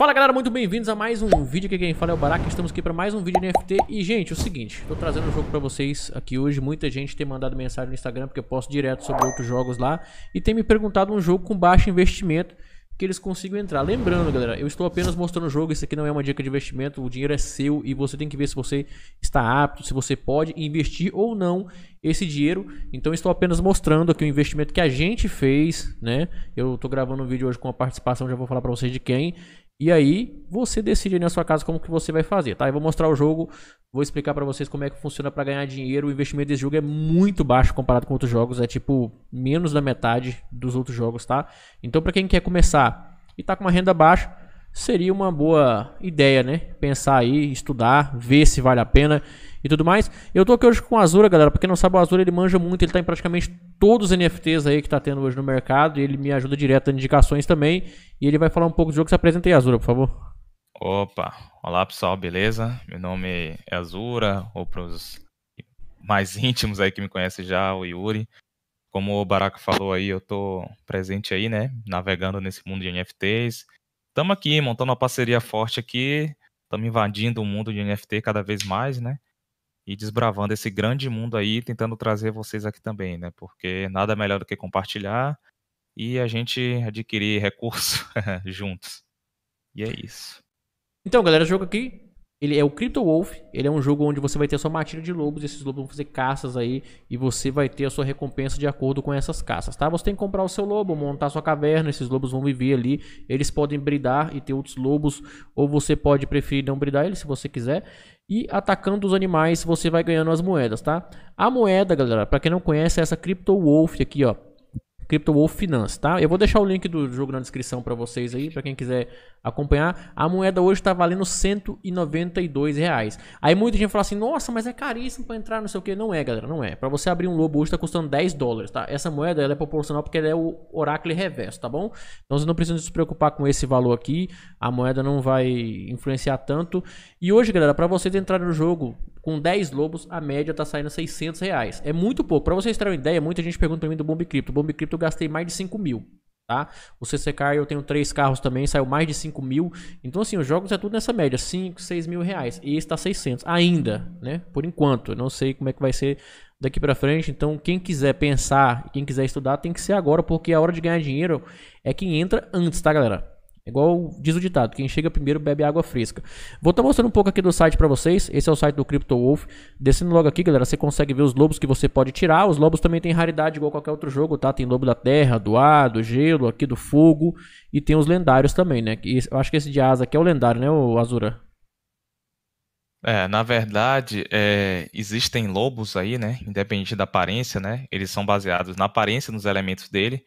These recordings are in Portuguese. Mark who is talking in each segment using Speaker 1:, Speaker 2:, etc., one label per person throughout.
Speaker 1: Fala galera, muito bem-vindos a mais um vídeo aqui quem fala é o Baraka, estamos aqui para mais um vídeo de NFT E gente, é o seguinte, estou trazendo um jogo para vocês aqui hoje Muita gente tem mandado mensagem no Instagram porque eu posto direto sobre outros jogos lá E tem me perguntado um jogo com baixo investimento que eles consigam entrar. Lembrando, galera, eu estou apenas mostrando o jogo, isso aqui não é uma dica de investimento, o dinheiro é seu e você tem que ver se você está apto, se você pode investir ou não esse dinheiro. Então estou apenas mostrando aqui o investimento que a gente fez, né? Eu estou gravando um vídeo hoje com a participação, já vou falar para vocês de quem. E aí você decide aí na sua casa como que você vai fazer, tá? Eu vou mostrar o jogo, vou explicar para vocês como é que funciona para ganhar dinheiro. O investimento desse jogo é muito baixo comparado com outros jogos, é tipo menos da metade dos outros jogos, tá? Então para quem quer começar e tá com uma renda baixa, seria uma boa ideia, né? Pensar aí, estudar, ver se vale a pena e tudo mais. Eu tô aqui hoje com o Azura, galera. Pra quem não sabe, o Azura ele manja muito, ele tá em praticamente todos os NFTs aí que tá tendo hoje no mercado. E ele me ajuda direto em indicações também. E ele vai falar um pouco do jogo. Se apresenta aí, Azura, por favor.
Speaker 2: Opa, olá pessoal, beleza? Meu nome é Azura, ou para os mais íntimos aí que me conhecem já, o Yuri. Como o Baraka falou aí, eu tô presente aí, né? Navegando nesse mundo de NFTs. Estamos aqui montando uma parceria forte aqui, estamos invadindo o mundo de NFT cada vez mais, né? e desbravando esse grande mundo aí, tentando trazer vocês aqui também, né? Porque nada melhor do que compartilhar e a gente adquirir recurso juntos. E é isso.
Speaker 1: Então, galera, o jogo aqui ele é o Crypto Wolf, ele é um jogo onde você vai ter a sua matilha de lobos, esses lobos vão fazer caças aí e você vai ter a sua recompensa de acordo com essas caças, tá? Você tem que comprar o seu lobo, montar a sua caverna, esses lobos vão viver ali, eles podem bridar e ter outros lobos, ou você pode preferir não bridar eles se você quiser. E atacando os animais, você vai ganhando as moedas, tá? A moeda, galera, para quem não conhece, é essa Crypto Wolf aqui, ó. Crypto Wolf Finance, tá? Eu vou deixar o link do jogo na descrição para vocês aí, para quem quiser acompanhar. A moeda hoje tá valendo 192 reais. Aí muita gente fala assim, nossa, mas é caríssimo para entrar, não sei o que. Não é, galera, não é. Para você abrir um lobo hoje tá custando 10 dólares, tá? Essa moeda ela é proporcional porque ela é o Oracle reverso, tá bom? Então você não precisa se preocupar com esse valor aqui. A moeda não vai influenciar tanto. E hoje, galera, para vocês entrarem no jogo, com 10 lobos, a média tá saindo 600 reais. É muito pouco. Para vocês terem uma ideia, muita gente pergunta pra mim do Bomb cripto. Bomb cripto eu gastei mais de 5 mil. Tá? O CCK eu tenho três carros também, saiu mais de 5 mil. Então, assim, os jogos é tudo nessa média, 5, 6 mil reais. E está 600 ainda, né? Por enquanto, eu não sei como é que vai ser daqui para frente. Então, quem quiser pensar, quem quiser estudar, tem que ser agora, porque a hora de ganhar dinheiro é quem entra antes, tá, galera? Igual diz o ditado, quem chega primeiro bebe água fresca. Vou estar tá mostrando um pouco aqui do site para vocês. Esse é o site do Crypto Wolf Descendo logo aqui, galera, você consegue ver os lobos que você pode tirar. Os lobos também tem raridade igual qualquer outro jogo, tá? Tem lobo da terra, do ar, do gelo, aqui do fogo. E tem os lendários também, né? E eu acho que esse de asa aqui é o lendário, né, o Azura?
Speaker 2: É, na verdade, é, existem lobos aí, né? Independente da aparência, né? Eles são baseados na aparência, nos elementos dele.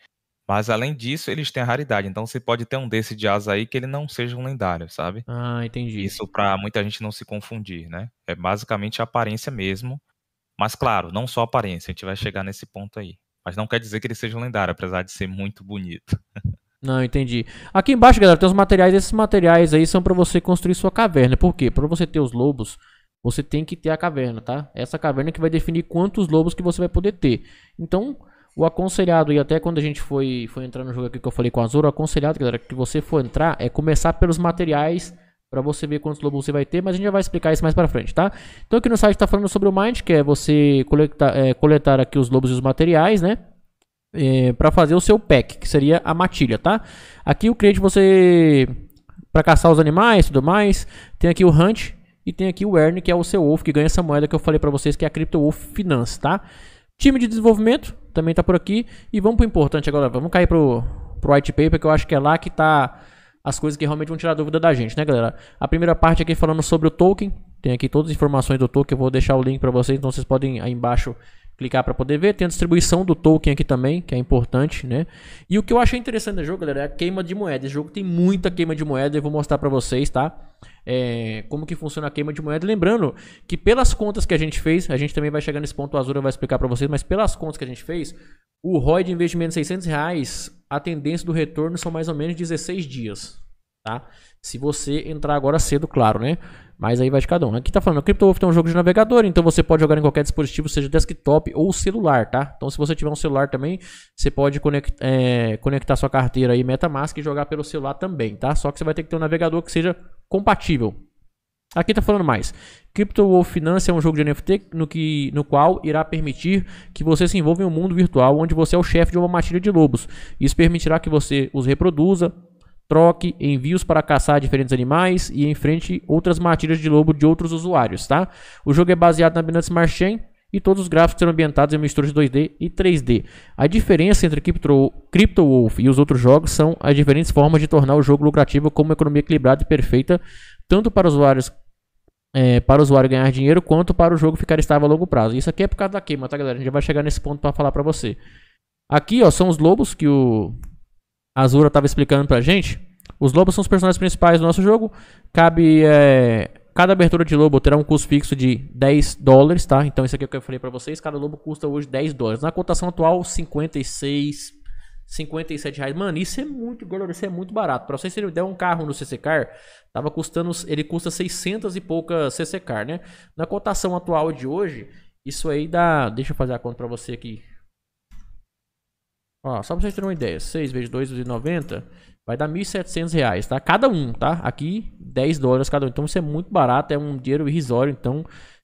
Speaker 2: Mas além disso, eles têm a raridade. Então você pode ter um desse de asa aí que ele não seja um lendário, sabe? Ah, entendi. Isso para muita gente não se confundir, né? É basicamente a aparência mesmo. Mas claro, não só a aparência, a gente vai chegar nesse ponto aí. Mas não quer dizer que ele seja um lendário, apesar de ser muito bonito.
Speaker 1: Não, entendi. Aqui embaixo, galera, tem os materiais. Esses materiais aí são para você construir sua caverna. Por quê? Para você ter os lobos, você tem que ter a caverna, tá? Essa caverna que vai definir quantos lobos que você vai poder ter. Então, o aconselhado, e até quando a gente foi, foi entrar no jogo aqui que eu falei com a Azul, o aconselhado, galera, que você for entrar é começar pelos materiais para você ver quantos lobos você vai ter, mas a gente já vai explicar isso mais para frente, tá? Então aqui no site está falando sobre o Mind, que é você coletar, é, coletar aqui os lobos e os materiais, né? É, para fazer o seu pack, que seria a matilha, tá? Aqui o crédito você para caçar os animais, tudo mais. Tem aqui o Hunt e tem aqui o Ernie que é o seu Wolf que ganha essa moeda que eu falei para vocês que é a Crypto Wolf Finance, tá? Time de desenvolvimento, também está por aqui. E vamos para o importante agora, vamos cair para o white paper, que eu acho que é lá que tá as coisas que realmente vão tirar dúvida da gente, né, galera? A primeira parte aqui falando sobre o token. Tem aqui todas as informações do token, eu vou deixar o link para vocês, então vocês podem aí embaixo clicar para poder ver. Tem a distribuição do token aqui também, que é importante, né? E o que eu achei interessante do jogo, galera, é a queima de moeda. Esse jogo tem muita queima de moeda, eu vou mostrar para vocês, tá? É, como que funciona a queima de moeda. Lembrando que pelas contas que a gente fez, a gente também vai chegar nesse ponto, o Azura vai explicar para vocês, mas pelas contas que a gente fez, o ROI de investimento de 600 reais, a tendência do retorno são mais ou menos 16 dias, tá? Se você entrar agora cedo, claro, né? Mas aí vai de cada um. Aqui tá falando, o CryptoWolf é um jogo de navegador, então você pode jogar em qualquer dispositivo, seja desktop ou celular, tá? Então se você tiver um celular também, você pode conect, é, conectar sua carteira aí MetaMask e jogar pelo celular também, tá? Só que você vai ter que ter um navegador que seja compatível. Aqui tá falando mais. CryptoWolf Finance é um jogo de NFT no, que, no qual irá permitir que você se envolva em um mundo virtual onde você é o chefe de uma matilha de lobos. Isso permitirá que você os reproduza, troque, envios para caçar diferentes animais e enfrente outras matilhas de lobo de outros usuários, tá? O jogo é baseado na Binance Smart Chain e todos os gráficos serão ambientados em misturas de 2D e 3D. A diferença entre Crypto, Crypto Wolf e os outros jogos são as diferentes formas de tornar o jogo lucrativo como uma economia equilibrada e perfeita, tanto para usuários é, para o usuário ganhar dinheiro quanto para o jogo ficar estável a longo prazo. Isso aqui é por causa da queima, tá galera? A gente vai chegar nesse ponto para falar para você. Aqui, ó, são os lobos que o a Azura estava explicando pra gente, os lobos são os personagens principais do nosso jogo. Cabe. É, cada abertura de lobo terá um custo fixo de 10 dólares, tá? Então isso aqui é o que eu falei pra vocês. Cada lobo custa hoje 10 dólares. Na cotação atual, 56. 57 reais. Mano, isso é muito, gordo, isso é muito barato. Pra vocês ele der um carro no CC Car tava custando, ele custa 600 e pouca CC Car, né? Na cotação atual de hoje, isso aí dá, deixa eu fazer a conta para você aqui Ó, só pra vocês terem uma ideia, 6 vezes 290, vai dar 1.700 reais, tá? Cada um, tá? Aqui, 10 dólares cada um. Então isso é muito barato, é um dinheiro irrisório, então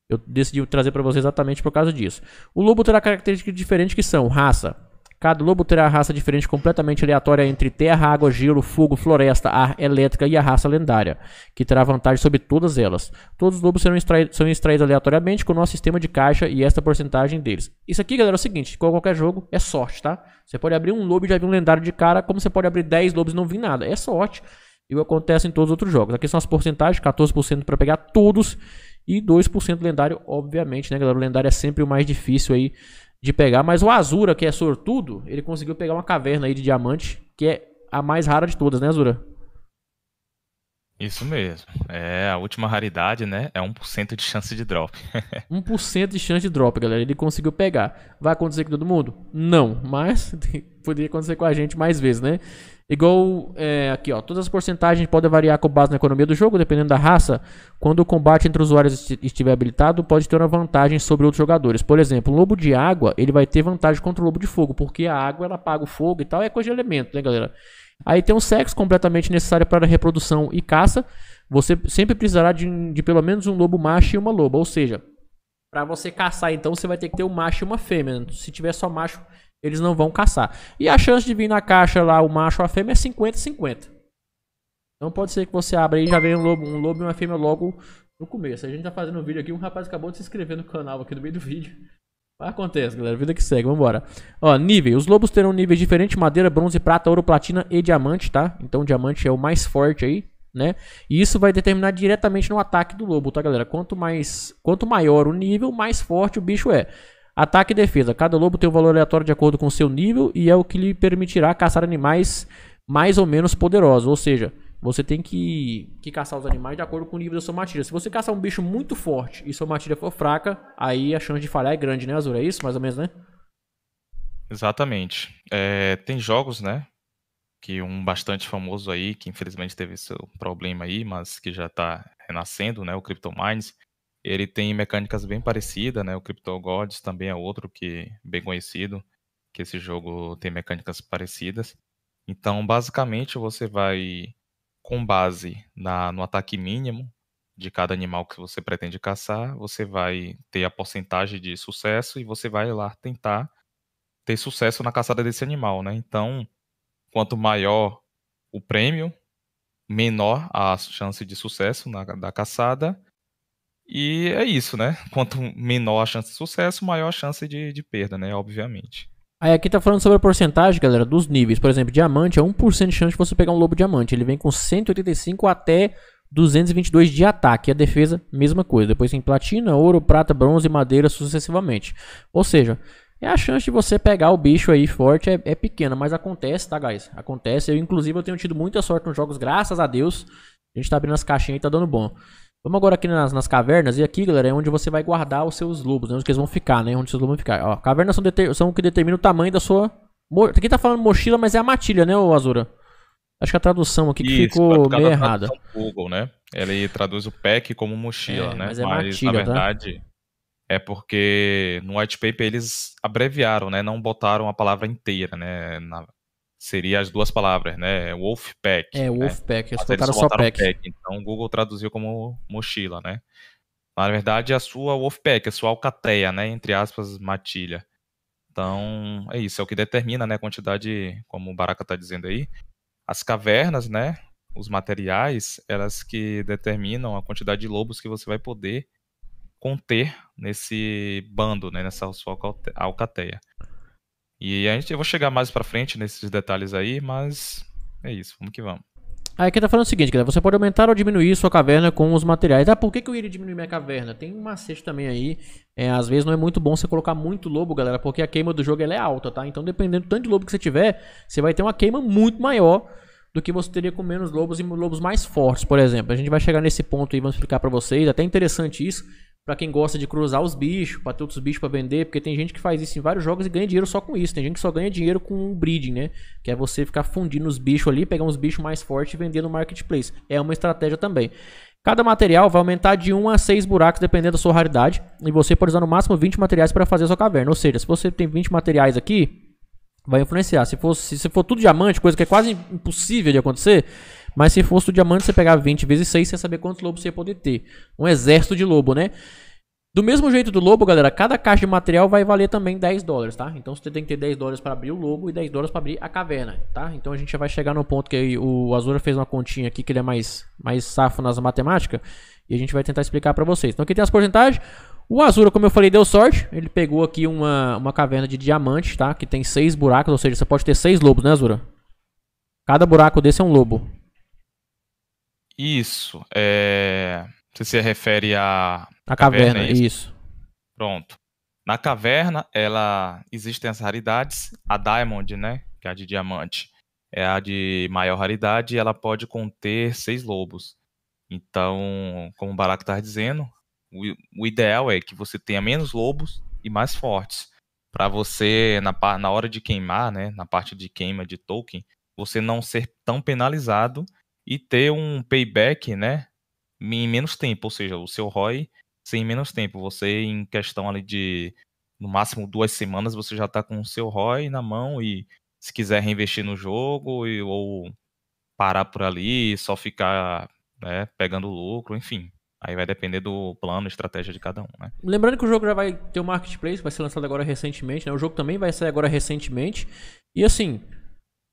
Speaker 1: eu decidi trazer para vocês exatamente por causa disso. O lobo terá características diferentes que são raça, Cada lobo terá raça diferente completamente aleatória entre terra, água, gelo, fogo, floresta, ar, elétrica e a raça lendária, que terá vantagem sobre todas elas. Todos os lobos serão extraídos, são extraídos aleatoriamente com o nosso sistema de caixa e esta porcentagem deles. Isso aqui, galera, é o seguinte, com qualquer jogo, é sorte, tá? Você pode abrir um lobo e já vir um lendário de cara, como você pode abrir 10 lobos e não vir nada. É sorte. E acontece em todos os outros jogos. Aqui são as porcentagens, 14% para pegar todos e 2% lendário, obviamente, né, galera? O lendário é sempre o mais difícil aí de pegar, mas o Azura, que é sortudo, ele conseguiu pegar uma caverna aí de diamante, que é a mais rara de todas, né, Azura?
Speaker 2: Isso mesmo. É a última raridade, né? É 1% de chance de drop.
Speaker 1: 1% de chance de drop, galera. Ele conseguiu pegar. Vai acontecer com todo mundo? Não, mas poderia acontecer com a gente mais vezes, né? Igual é, aqui, ó, todas as porcentagens podem variar com base na economia do jogo, dependendo da raça. Quando o combate entre usuários estiver habilitado, pode ter uma vantagem sobre outros jogadores. Por exemplo, o lobo de água, ele vai ter vantagem contra o lobo de fogo, porque a água ela apaga o fogo e tal, é coisa de elemento, né, galera? Aí tem um sexo completamente necessário para reprodução e caça. Você sempre precisará de, de pelo menos um lobo macho e uma loba, ou seja, para você caçar, então, você vai ter que ter um macho e uma fêmea. Se tiver só macho, eles não vão caçar. E a chance de vir na caixa lá o macho ou a fêmea é 50-50. Não então, pode ser que você abra e já venha um lobo, um lobo e uma fêmea logo no começo. A gente tá fazendo um vídeo aqui, um rapaz acabou de se inscrever no canal aqui no meio do vídeo. Mas acontece, galera. Vida que segue, vambora. Ó, nível. Os lobos terão níveis diferentes: madeira, bronze, prata, ouro, platina e diamante, tá? Então diamante é o mais forte aí, né? E isso vai determinar diretamente no ataque do lobo, tá, galera? Quanto mais. Quanto maior o nível, mais forte o bicho é. Ataque e defesa. Cada lobo tem um valor aleatório de acordo com seu nível e é o que lhe permitirá caçar animais mais ou menos poderosos. Ou seja, você tem que, que caçar os animais de acordo com o nível da sua matilha. Se você caçar um bicho muito forte e sua matilha for fraca, aí a chance de falhar é grande, né, Azura? É isso, mais ou menos, né?
Speaker 2: Exatamente. É, tem jogos, né? Que um bastante famoso aí, que infelizmente teve seu problema aí, mas que já está renascendo, né? O Cryptomines. Mines ele tem mecânicas bem parecidas, né? O Crypto Gods também é outro que bem conhecido, que esse jogo tem mecânicas parecidas. Então, basicamente, você vai com base na, no ataque mínimo de cada animal que você pretende caçar, você vai ter a porcentagem de sucesso e você vai lá tentar ter sucesso na caçada desse animal, né? Então, quanto maior o prêmio, menor a chance de sucesso na, da caçada e é isso, né? Quanto menor a chance de sucesso, maior a chance de, de perda, né? Obviamente.
Speaker 1: Aí aqui tá falando sobre a porcentagem, galera, dos níveis. Por exemplo, diamante é 1% de chance de você pegar um lobo diamante. Ele vem com 185 até 222 de ataque. E a defesa, mesma coisa. Depois tem platina, ouro, prata, bronze e madeira sucessivamente. Ou seja, é a chance de você pegar o bicho aí forte é, é pequena, mas acontece, tá, guys? Acontece. Eu, inclusive, eu tenho tido muita sorte nos jogos, graças a Deus. A gente tá abrindo as caixinhas e tá dando bom. Vamos agora aqui nas, nas, cavernas. E aqui, galera, é onde você vai guardar os seus lobos. Né? Onde eles vão ficar, né? Onde seus lobos vão ficar. Ó, cavernas são, são o que determina o tamanho da sua... Aqui tá falando mochila, mas é a matilha, né, Azura? Acho que a tradução aqui Isso, ficou meio errada.
Speaker 2: Google, né? Ele traduz o pack como mochila, é, né? Mas, é mas matilha, na tá? verdade... Tá? É porque no white paper eles abreviaram, né? Não botaram a palavra inteira, né? Na, seria as duas palavras, né? Wolfpack. É, Wolfpack, é, né? eles colocaram só pack. pack. Então o Google traduziu como mochila, né? Na verdade, a sua Wolfpack, a sua alcateia, né? Entre aspas, matilha. Então, é isso, é o que determina né, a quantidade, como o Baraka está dizendo aí, as cavernas, né? Os materiais, elas que determinam a quantidade de lobos que você vai poder conter nesse bando, né, nessa sua alcateia. E a gente, eu vou chegar mais pra frente nesses detalhes aí, mas é isso, vamos que vamos.
Speaker 1: Aí quem tá falando é o seguinte, galera, você pode aumentar ou diminuir sua caverna com os materiais. Ah, por que, que eu iria diminuir minha caverna? Tem um macete também aí. É, às vezes não é muito bom você colocar muito lobo, galera, porque a queima do jogo é alta, tá? Então dependendo do tanto de lobo que você tiver, você vai ter uma queima muito maior do que você teria com menos lobos e lobos mais fortes, por exemplo. A gente vai chegar nesse ponto aí, vamos explicar para vocês. É até interessante isso para quem gosta de cruzar os bichos, para ter outros bichos para vender, porque tem gente que faz isso em vários jogos e ganha dinheiro só com isso. Tem gente que só ganha dinheiro com breeding, né? Que é você ficar fundindo os bichos ali, pegar uns bichos mais fortes e vender no marketplace. É uma estratégia também. Cada material vai aumentar de 1 a 6 buracos dependendo da sua raridade, e você pode usar no máximo 20 materiais para fazer a sua caverna. Ou seja, se você tem 20 materiais aqui, vai influenciar. Se for, se, se for tudo diamante, coisa que é quase impossível de acontecer, mas se fosse o diamante, você pegava 20 vezes 6, você ia saber quantos lobos você ia poder ter. Um exército de lobo, né? Do mesmo jeito do lobo, galera, cada caixa de material vai valer também 10 dólares, tá? Então você tem que ter 10 dólares para abrir o lobo e 10 dólares para abrir a caverna, tá? Então a gente já vai chegar no ponto que o Azura fez uma continha aqui, que ele é mais, mais safo nas matemáticas, e a gente vai tentar explicar para vocês. Então aqui tem as porcentagens. O Azura, como eu falei, deu sorte. Ele pegou aqui uma, uma caverna de diamante, tá? Que tem 6 buracos, ou seja, você pode ter 6 lobos, né, Azura? Cada buraco desse é um lobo.
Speaker 2: Isso. É... Você se refere à. A caverna, caverna é isso? isso? Pronto. Na caverna, ela existem as raridades. A Diamond, né? Que é a de diamante. É a de maior raridade e ela pode conter seis lobos. Então, como o Barak está dizendo, o, o, ideal é que você tenha menos lobos e mais fortes. Para você, na, na hora de queimar, né? Na parte de queima de Tolkien, você não ser tão penalizado e ter um payback, né, em menos tempo, ou seja, o seu ROI sem menos tempo. Você em questão ali de no máximo duas semanas você já está com o seu ROI na mão e se quiser reinvestir no jogo e, ou parar por ali, só ficar né, pegando lucro, enfim. Aí vai depender do plano, estratégia de cada um, né?
Speaker 1: Lembrando que o jogo já vai ter o um marketplace, vai ser lançado agora recentemente, né? O jogo também vai sair agora recentemente. E assim,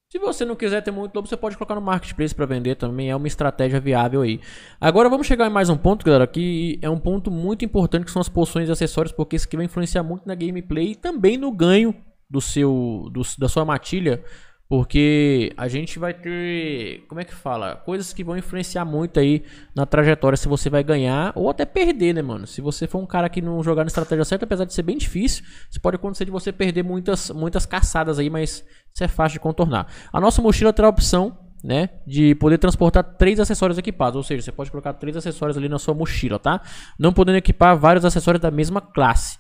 Speaker 1: se você não quiser ter muito lobo, você pode colocar no marketplace para vender também, é uma estratégia viável aí. Agora vamos chegar em mais um ponto, galera, que é um ponto muito importante que são as poções e acessórios, porque isso aqui vai influenciar muito na gameplay e também no ganho do seu do, da sua matilha porque a gente vai ter, como é que fala? Coisas que vão influenciar muito aí na trajetória se você vai ganhar ou até perder, né, mano? Se você for um cara que não jogar na estratégia certa, apesar de ser bem difícil, isso pode acontecer de você perder muitas, muitas caçadas aí, mas isso é fácil de contornar. A nossa mochila terá a opção, né, de poder transportar três acessórios equipados, ou seja, você pode colocar três acessórios ali na sua mochila, tá? Não podendo equipar vários acessórios da mesma classe.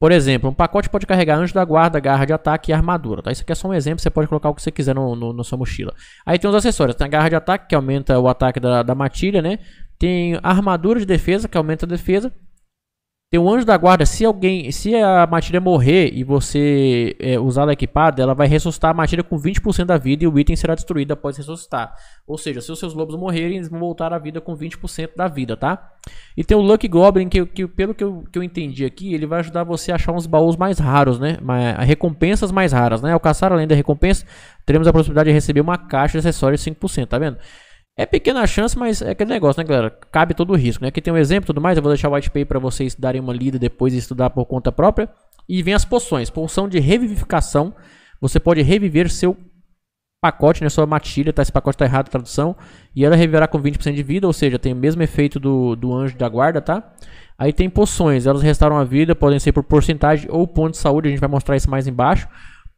Speaker 1: Por exemplo, um pacote pode carregar anjo da guarda, garra de ataque e armadura. Tá? Isso aqui é só um exemplo, você pode colocar o que você quiser no, no, na sua mochila. Aí tem os acessórios, tem a garra de ataque, que aumenta o ataque da, da matilha, né? Tem armadura de defesa, que aumenta a defesa. Tem um anjo da guarda. Se alguém, se a matilha morrer e você é, usar ela equipada, ela vai ressuscitar a matilha com 20% da vida e o item será destruído após ressuscitar. Ou seja, se os seus lobos morrerem, eles vão voltar à vida com 20% da vida, tá? E tem o Lucky Goblin, que, que pelo que eu, que eu entendi aqui, ele vai ajudar você a achar uns baús mais raros, né? Recompensas mais raras, né? Ao caçar além da recompensa, teremos a possibilidade de receber uma caixa de acessórios de 5%, tá vendo? É pequena a chance, mas é aquele negócio, né, galera? Cabe todo o risco, né? Aqui tem um exemplo e tudo mais. Eu vou deixar o white paper para vocês darem uma lida depois e estudar por conta própria. E vem as poções. Poção de revivificação. Você pode reviver seu pacote, né? Sua matilha, tá? Esse pacote tá errado, tradução. E ela reviverá com 20% de vida, ou seja, tem o mesmo efeito do, do anjo da guarda, tá? Aí tem poções. Elas restauram a vida, podem ser por porcentagem ou ponto de saúde. A gente vai mostrar isso mais embaixo.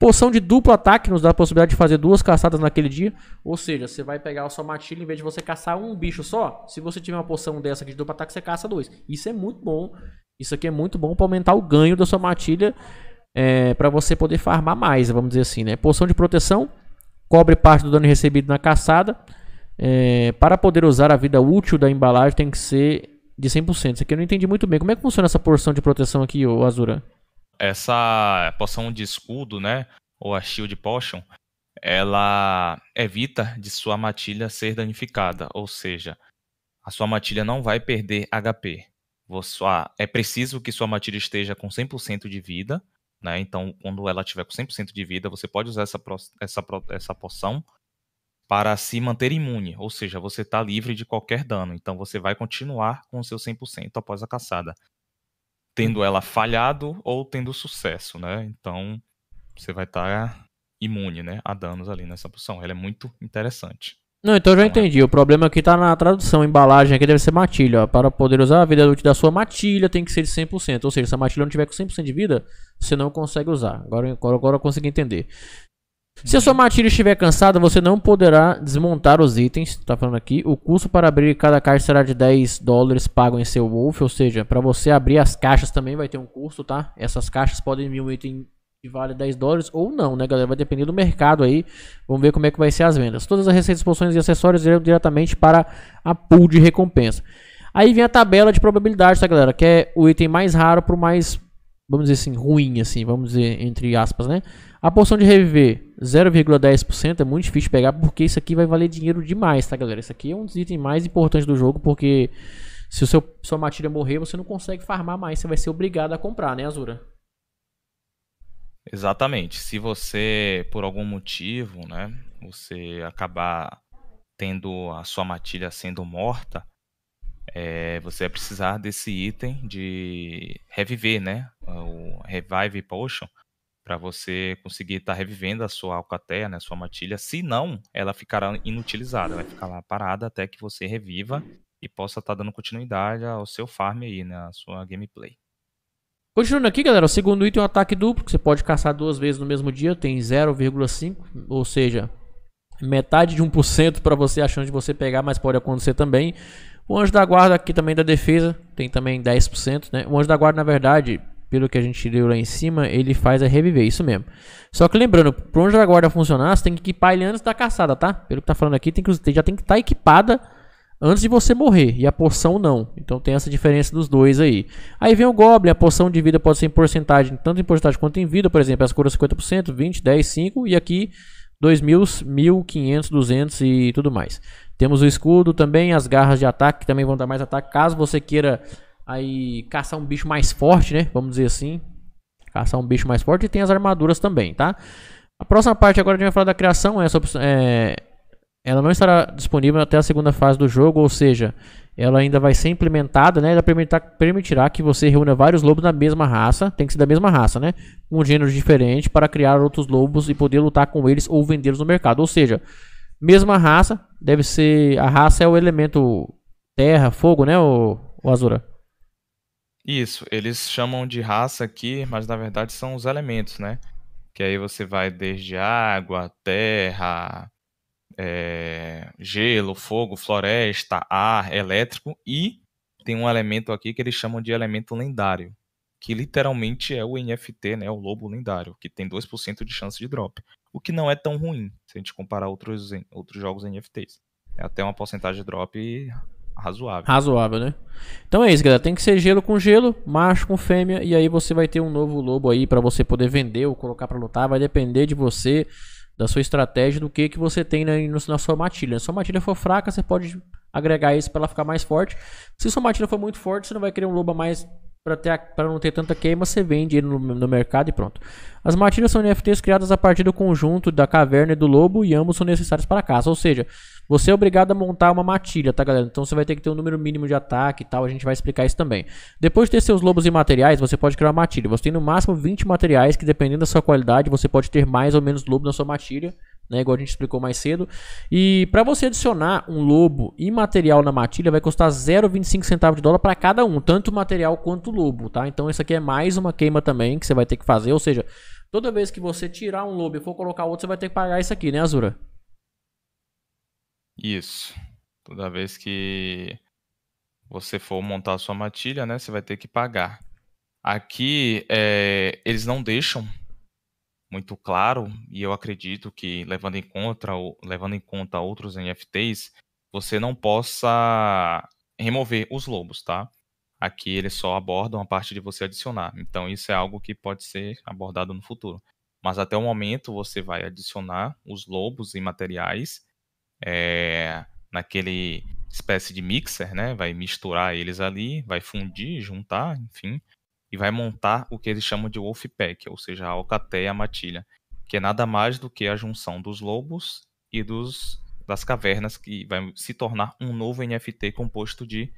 Speaker 1: Poção de duplo ataque nos dá a possibilidade de fazer duas caçadas naquele dia. Ou seja, você vai pegar a sua matilha, em vez de você caçar um bicho só, se você tiver uma poção dessa aqui de duplo ataque, você caça dois. Isso é muito bom. Isso aqui é muito bom para aumentar o ganho da sua matilha é, para você poder farmar mais, vamos dizer assim, né? Poção de proteção cobre parte do dano recebido na caçada. É, para poder usar a vida útil da embalagem tem que ser de 100%. Isso aqui eu não entendi muito bem. Como é que funciona essa porção de proteção aqui, o Azura?
Speaker 2: essa poção de escudo, né, ou a shield potion, ela evita de sua matilha ser danificada, ou seja, a sua matilha não vai perder HP. Você, ah, é preciso que sua matilha esteja com 100% de vida, né? Então, quando ela tiver com 100% de vida, você pode usar essa, essa, essa poção para se manter imune, ou seja, você está livre de qualquer dano. Então, você vai continuar com o seu 100% após a caçada tendo ela falhado ou tendo sucesso, né? Então você vai estar tá imune, né, a danos ali nessa posição. Ela é muito interessante.
Speaker 1: Não, então eu já então é. entendi. O problema aqui tá na tradução, embalagem aqui deve ser matilha. Ó. Para poder usar a vida útil da sua matilha tem que ser de 100%. Ou seja, se a matilha não tiver com 100% de vida, você não consegue usar. Agora, agora, agora eu consegui entender. Se a sua matilha estiver cansada, você não poderá desmontar os itens. Tá falando aqui. O custo para abrir cada caixa será de 10 dólares pago em seu Wolf. Ou seja, para você abrir as caixas também vai ter um custo, tá? Essas caixas podem vir um item que vale 10 dólares ou não, né, galera? Vai depender do mercado aí. Vamos ver como é que vai ser as vendas. Todas as receitas, poções e acessórios irão diretamente para a pool de recompensa. Aí vem a tabela de probabilidade, tá, galera? Que é o item mais raro para o mais vamos dizer assim, ruim, assim, vamos dizer, entre aspas, né? A porção de reviver, 0,10%, é muito difícil pegar, porque isso aqui vai valer dinheiro demais, tá, galera? Isso aqui é um dos itens mais importantes do jogo, porque se o seu, sua matilha morrer, você não consegue farmar mais, você vai ser obrigado a comprar, né, Azura?
Speaker 2: Exatamente. Se você, por algum motivo, né, você acabar tendo a sua matilha sendo morta, é, você vai precisar desse item de reviver, né? O Revive Potion, para você conseguir estar tá revivendo a sua alcateia, né? sua matilha. Se não, ela ficará inutilizada, vai ficar lá parada até que você reviva e possa estar tá dando continuidade ao seu farm aí, né? A sua gameplay.
Speaker 1: Continuando aqui, galera, o segundo item é um ataque duplo, que você pode caçar duas vezes no mesmo dia, tem 0,5, ou seja, metade de 1% para você a chance de você pegar, mas pode acontecer também. O anjo da guarda aqui também da defesa tem também 10%, né? O anjo da guarda, na verdade, pelo que a gente leu lá em cima, ele faz a é reviver, isso mesmo. Só que lembrando, pro anjo da guarda funcionar, você tem que equipar ele antes da caçada, tá? Pelo que tá falando aqui, tem que, já tem que estar tá equipada antes de você morrer, e a porção não. Então tem essa diferença dos dois aí. Aí vem o Goblin, a porção de vida pode ser em porcentagem, tanto em porcentagem quanto em vida, por exemplo, as curas 50%, 20, 10, 5, e aqui 2.000, 1.500, 200 e tudo mais. Temos o escudo também, as garras de ataque, que também vão dar mais ataque. Caso você queira aí caçar um bicho mais forte, né? Vamos dizer assim. Caçar um bicho mais forte. E tem as armaduras também, tá? A próxima parte agora a gente vai falar da criação. Essa opção, é, ela não estará disponível até a segunda fase do jogo, ou seja, ela ainda vai ser implementada, né? Ela permitirá, permitirá que você reúna vários lobos da mesma raça, tem que ser da mesma raça, né? Um gênero diferente para criar outros lobos e poder lutar com eles ou vendê-los no mercado. Ou seja, mesma raça, deve ser. A raça é o elemento terra, fogo, né, o, o Azura?
Speaker 2: Isso, eles chamam de raça aqui, mas na verdade são os elementos, né? Que aí você vai desde água, terra, é, gelo, fogo, floresta, ar, elétrico e tem um elemento aqui que eles chamam de elemento lendário, que literalmente é o NFT, né, o lobo lendário, que tem 2% de chance de drop o que não é tão ruim se a gente comparar outros, outros jogos NFTs. É até uma porcentagem de drop
Speaker 1: razoável. Razoável, né? Então é isso, galera. Tem que ser gelo com gelo, macho com fêmea, e aí você vai ter um novo lobo aí para você poder vender ou colocar para lutar. Vai depender de você, da sua estratégia, do que que você tem na, na sua matilha. Se a sua matilha for fraca, você pode agregar isso para ela ficar mais forte. Se sua matilha for muito forte, você não vai querer um lobo mais para não ter tanta queima, você vende ele no, no, mercado e pronto. As matilhas são NFTs criadas a partir do conjunto da caverna e do lobo e ambos são necessários para a caça. Ou seja, você é obrigado a montar uma matilha, tá galera? Então você vai ter que ter um número mínimo de ataque e tal, a gente vai explicar isso também. Depois de ter seus lobos e materiais, você pode criar uma matilha. Você tem no máximo 20 materiais que dependendo da sua qualidade, você pode ter mais ou menos lobo na sua matilha né, igual a gente explicou mais cedo. E para você adicionar um lobo e material na matilha vai custar 0,25 centavos de dólar para cada um, tanto o material quanto o lobo, tá? Então isso aqui é mais uma queima também que você vai ter que fazer, ou seja, toda vez que você tirar um lobo e for colocar outro, você vai ter que pagar isso aqui, né, Azura? Isso. Toda vez
Speaker 2: que você for montar a sua matilha, né, você vai ter que pagar. Aqui é, eles não deixam muito claro, e eu acredito que, levando em conta, levando em conta outros NFTs, você não possa remover os lobos, tá? Aqui eles só abordam a parte de você adicionar. Então, isso é algo que pode ser abordado no futuro. Mas até o momento você vai adicionar os lobos e materiais é, naquele espécie de mixer, né? Vai misturar eles ali, vai fundir, juntar, enfim, e vai montar o que eles chamam de Wolfpack, ou seja, a alcateia, matilha, que é nada mais do que a junção dos lobos e dos das cavernas, que vai se tornar um novo NFT composto de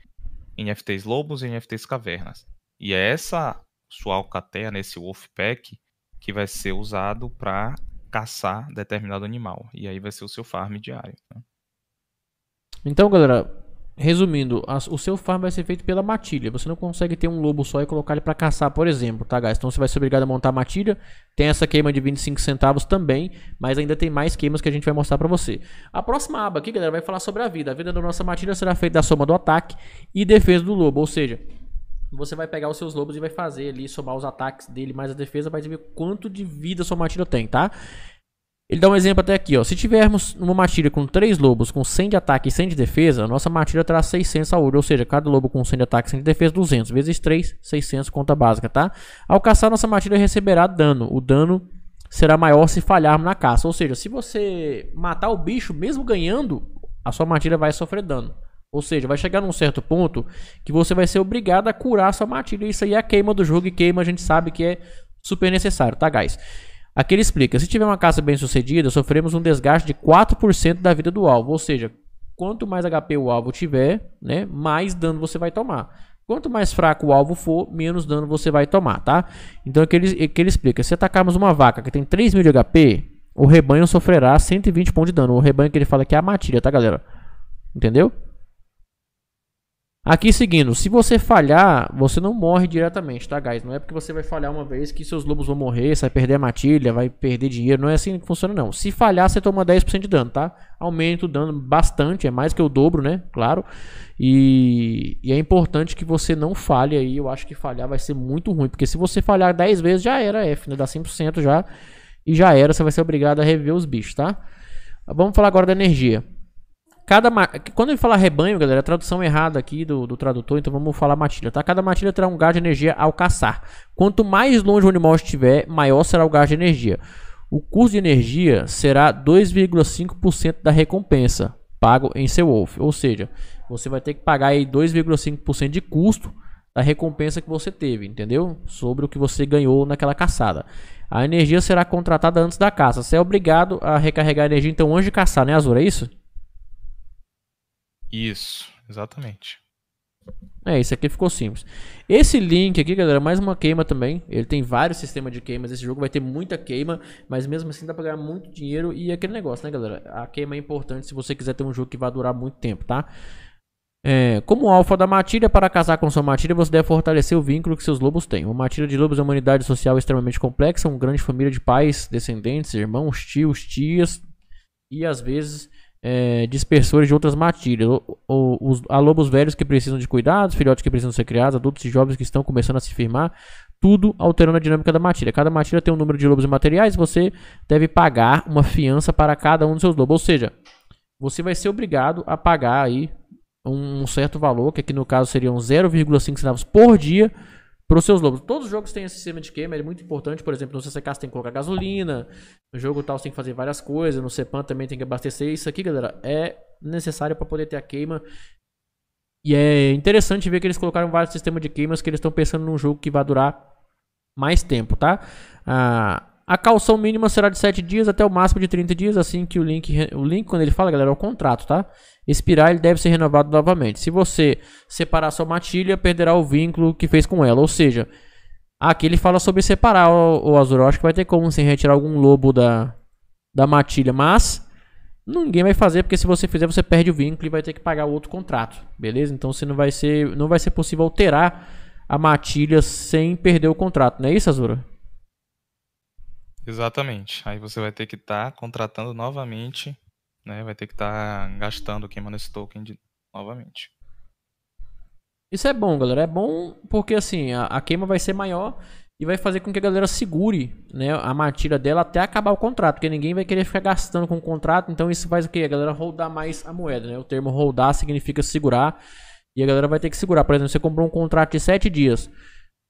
Speaker 2: NFTs lobos e NFTs cavernas. E é essa sua alcateia, nesse né, Wolfpack, que vai ser usado para caçar determinado animal. E aí vai ser o seu farm diário. Né?
Speaker 1: Então, galera, Resumindo, o seu farm vai ser feito pela matilha. Você não consegue ter um lobo só e colocar ele para caçar, por exemplo, tá, guys? Então você vai ser obrigado a montar a matilha. Tem essa queima de 25 centavos também, mas ainda tem mais queimas que a gente vai mostrar para você. A próxima aba aqui, galera, vai falar sobre a vida. A vida da nossa matilha será feita da soma do ataque e defesa do lobo, ou seja, você vai pegar os seus lobos e vai fazer ali somar os ataques dele mais a defesa, vai ver quanto de vida sua matilha tem, tá? Ele dá um exemplo até aqui, ó. Se tivermos uma matilha com 3 lobos com 100 de ataque e 100 de defesa, a nossa matilha terá 600 saúde, ou seja, cada lobo com 100 de ataque e 100 de defesa, 200 vezes 3, 600 conta básica, tá? Ao caçar, nossa matilha receberá dano. O dano será maior se falharmos na caça. Ou seja, se você matar o bicho, mesmo ganhando, a sua matilha vai sofrer dano. Ou seja, vai chegar num certo ponto que você vai ser obrigado a curar a sua matilha. Isso aí é a queima do jogo e queima a gente sabe que é super necessário, tá, guys? Aqui ele explica: se tiver uma caça bem sucedida, sofremos um desgaste de 4% da vida do alvo. Ou seja, quanto mais HP o alvo tiver, né, mais dano você vai tomar. Quanto mais fraco o alvo for, menos dano você vai tomar, tá? Então aqui ele, aqui ele explica: se atacarmos uma vaca que tem 3 mil de HP, o rebanho sofrerá 120 pontos de dano. O rebanho que ele fala que é a matilha, tá, galera? Entendeu? Aqui seguindo, se você falhar, você não morre diretamente, tá, guys? Não é porque você vai falhar uma vez que seus lobos vão morrer, você vai perder a matilha, vai perder dinheiro. Não é assim que funciona, não. Se falhar, você toma 10% de dano, tá? Aumenta o dano bastante, é mais que o dobro, né? Claro. E, e é importante que você não falhe aí. Eu acho que falhar vai ser muito ruim, porque se você falhar 10 vezes, já era F, né? Dá 100% já. E já era, você vai ser obrigado a reviver os bichos, tá? Vamos falar agora da energia. Cada ma... Quando ele fala rebanho, galera, é a tradução errada aqui do, do tradutor, então vamos falar matilha, tá? Cada matilha terá um gás de energia ao caçar. Quanto mais longe o animal estiver, maior será o gás de energia. O custo de energia será 2,5% da recompensa pago em seu wolf. Ou seja, você vai ter que pagar aí 2,5% de custo da recompensa que você teve, entendeu? Sobre o que você ganhou naquela caçada. A energia será contratada antes da caça. Você é obrigado a recarregar a energia então antes de caçar, né, Azura? É isso? Isso, exatamente. É, isso aqui ficou simples. Esse link aqui, galera, é mais uma queima também. Ele tem vários sistemas de queimas. Esse jogo vai ter muita queima, mas mesmo assim dá pra ganhar muito dinheiro. E é aquele negócio, né, galera? A queima é importante se você quiser ter um jogo que vai durar muito tempo, tá? É, como alfa da matilha, para casar com sua matilha, você deve fortalecer o vínculo que seus lobos têm. Uma matilha de lobos é uma unidade social extremamente complexa, uma grande família de pais, descendentes, irmãos, tios, tias e às vezes é, dispersores de outras matilhas. O, o, os, há lobos velhos que precisam de cuidados, filhotes que precisam ser criados, adultos e jovens que estão começando a se firmar, tudo alterando a dinâmica da matilha. Cada matilha tem um número de lobos materiais, você deve pagar uma fiança para cada um dos seus lobos. Ou seja, você vai ser obrigado a pagar aí um certo valor, que aqui no caso seriam 0,5 centavos por dia para os seus lobos. Todos os jogos têm esse sistema de queima, ele é muito importante. Por exemplo, no CCK você tem que colocar gasolina, no jogo tal você tem que fazer várias coisas, no CEPAN também tem que abastecer. Isso aqui, galera, é necessário para poder ter a queima. E é interessante ver que eles colocaram vários sistemas de queimas que eles estão pensando num jogo que vai durar mais tempo, tá? Ah, a calção mínima será de 7 dias até o máximo de 30 dias, assim que o link, o link quando ele fala, galera, é o contrato, tá? Expirar, ele deve ser renovado novamente. Se você separar sua matilha, perderá o vínculo que fez com ela, ou seja, aqui ele fala sobre separar o, o azul, acho que vai ter como sem retirar algum lobo da da matilha, mas ninguém vai fazer porque se você fizer, você perde o vínculo e vai ter que pagar outro contrato, beleza? Então você não vai ser não vai ser possível alterar a matilha sem perder o contrato, não é isso, Azura?
Speaker 2: Exatamente. Aí você vai ter que estar tá contratando novamente, né? Vai ter que estar tá gastando, queimando esse token de... novamente.
Speaker 1: Isso é bom, galera. É bom porque assim, a, a, queima vai ser maior e vai fazer com que a galera segure, né, a matilha dela até acabar o contrato, porque ninguém vai querer ficar gastando com o contrato, então isso faz o quê? A galera rodar mais a moeda, né? O termo rodar significa segurar. E a galera vai ter que segurar. Por exemplo, você comprou um contrato de 7 dias.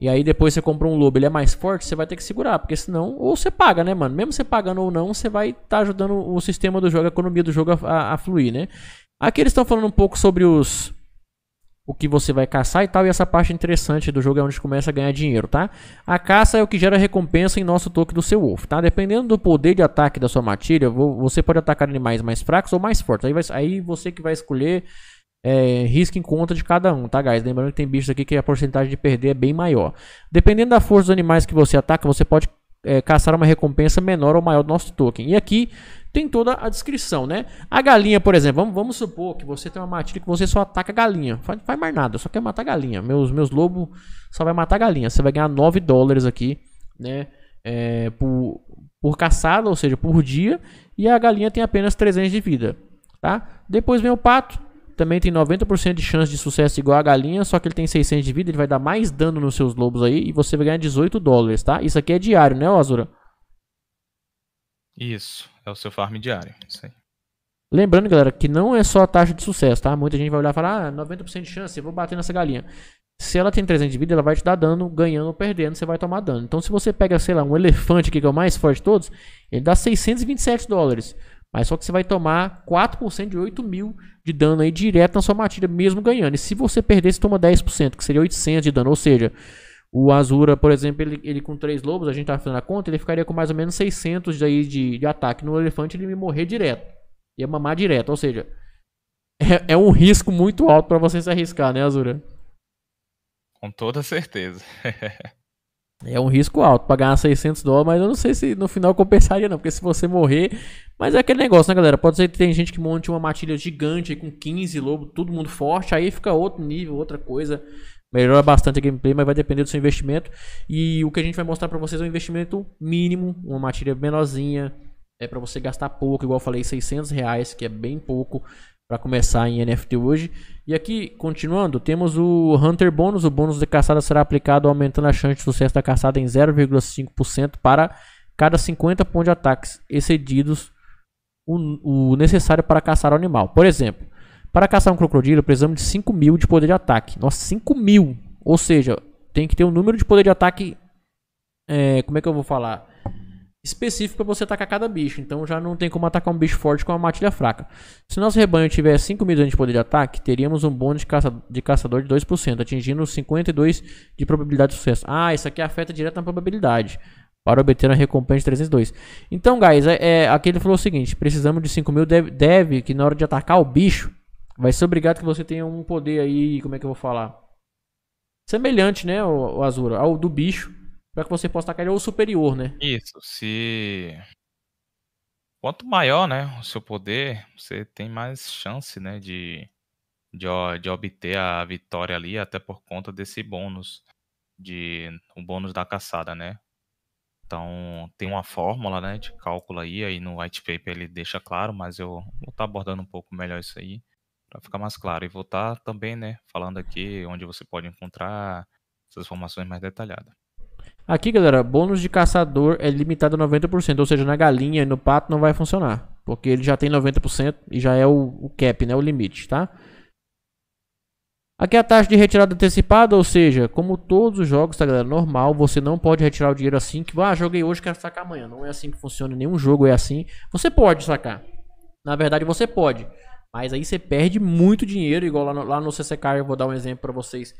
Speaker 1: E aí depois você compra um lobo, ele é mais forte, você vai ter que segurar, porque senão, ou você paga, né, mano? Mesmo você pagando ou não, você vai estar tá ajudando o sistema do jogo, a economia do jogo a, a fluir, né? Aqui eles estão falando um pouco sobre os o que você vai caçar e tal, e essa parte interessante do jogo é onde começa a ganhar dinheiro, tá? A caça é o que gera recompensa em nosso toque do seu wolf tá? Dependendo do poder de ataque da sua matilha, você pode atacar animais mais fracos ou mais fortes. Aí, vai, aí você que vai escolher é, risco em conta de cada um, tá, guys? Lembrando que tem bichos aqui que a porcentagem de perder é bem maior. Dependendo da força dos animais que você ataca, você pode é, caçar uma recompensa menor ou maior do nosso token. E aqui tem toda a descrição, né? A galinha, por exemplo, vamos, vamos supor que você tem uma matilha que você só ataca a galinha. Faz, faz mais nada, só quer matar a galinha. Meus, meus lobos só vai matar a galinha. Você vai ganhar 9 dólares aqui, né? É, por, por caçada, ou seja, por dia. E a galinha tem apenas 300 de vida, tá? Depois vem o pato também tem 90% de chance de sucesso igual a galinha, só que ele tem 600 de vida, ele vai dar mais dano nos seus lobos aí e você vai ganhar 18 dólares, tá? Isso aqui é diário, né, Azura?
Speaker 2: Isso, é o seu farm diário, isso aí.
Speaker 1: Lembrando, galera, que não é só a taxa de sucesso, tá? Muita gente vai olhar e falar, ah, 90% de chance, eu vou bater nessa galinha. Se ela tem 300 de vida, ela vai te dar dano, ganhando ou perdendo, você vai tomar dano. Então, se você pega, sei lá, um elefante aqui, que é o mais forte de todos, ele dá 627 dólares. Mas só que você vai tomar 4% de 8 mil de dano aí direto na sua matilha, mesmo ganhando. E se você perder, você toma 10%, que seria 800 de dano. Ou seja, o Azura, por exemplo, ele, ele com 3 lobos, a gente tá fazendo a conta, ele ficaria com mais ou menos 600 aí de, de ataque. No elefante ele me morrer direto. Ia mamar direto. Ou seja, é, é um risco muito alto para você se arriscar, né, Azura?
Speaker 2: Com toda certeza.
Speaker 1: É um risco alto pagar ganhar 600 dólares, mas eu não sei se no final compensaria não, porque se você morrer, mas é aquele negócio, né, galera? Pode ser que tem gente que monte uma matilha gigante com 15 lobos, todo mundo forte, aí fica outro nível, outra coisa. Melhora bastante a gameplay, mas vai depender do seu investimento. E o que a gente vai mostrar para vocês é um investimento mínimo, uma matilha menorzinha, é para você gastar pouco, igual eu falei, 600 reais, que é bem pouco, para começar em NFT hoje. E aqui, continuando, temos o Hunter Bônus. O bônus de caçada será aplicado aumentando a chance de sucesso da caçada em 0,5% para cada 50 pontos de ataques excedidos o, o, necessário para caçar o animal. Por exemplo, para caçar um crocodilo, precisamos de 5 mil de poder de ataque. Nossa, 5 mil! Ou seja, tem que ter um número de poder de ataque. É, como é que eu vou falar? específico para você atacar cada bicho. Então já não tem como atacar um bicho forte com uma matilha fraca. Se nosso rebanho tiver 5 mil de poder de ataque, teríamos um bônus de, caça, de caçador de 2%, atingindo 52 de probabilidade de sucesso. Ah, isso aqui afeta direto na probabilidade. Para obter uma recompensa de 302. Então, guys, é, é, aqui ele falou o seguinte: precisamos de 5 mil. Deve, que na hora de atacar o bicho, vai ser obrigado que você tenha um poder aí. Como é que eu vou falar? Semelhante, né, o, o Azura, ao do bicho para que você possa tacar ele ou superior, né? Isso, se quanto
Speaker 2: maior, né, o seu poder, você tem mais chance, né, de de, de obter a vitória ali, até por conta desse bônus de o bônus da caçada, né? Então, tem uma fórmula, né, de cálculo aí, aí no white paper ele deixa claro, mas eu vou estar tá abordando um pouco melhor isso aí para ficar mais claro e vou estar tá também, né, falando aqui onde você pode encontrar essas informações mais detalhadas.
Speaker 1: Aqui, galera, bônus de caçador é limitado a 90%, ou seja, na galinha e no pato não vai funcionar, porque ele já tem 90% e já é o, o cap, né, o limite, tá? Aqui é a taxa de retirada antecipada, ou seja, como todos os jogos, tá galera, normal, você não pode retirar o dinheiro assim que, ah, joguei hoje, quero sacar amanhã. Não é assim que funciona, nenhum jogo é assim. Você pode sacar. Na verdade, você pode. Mas aí você perde muito dinheiro, igual lá no, lá no CCK, eu vou dar um exemplo para vocês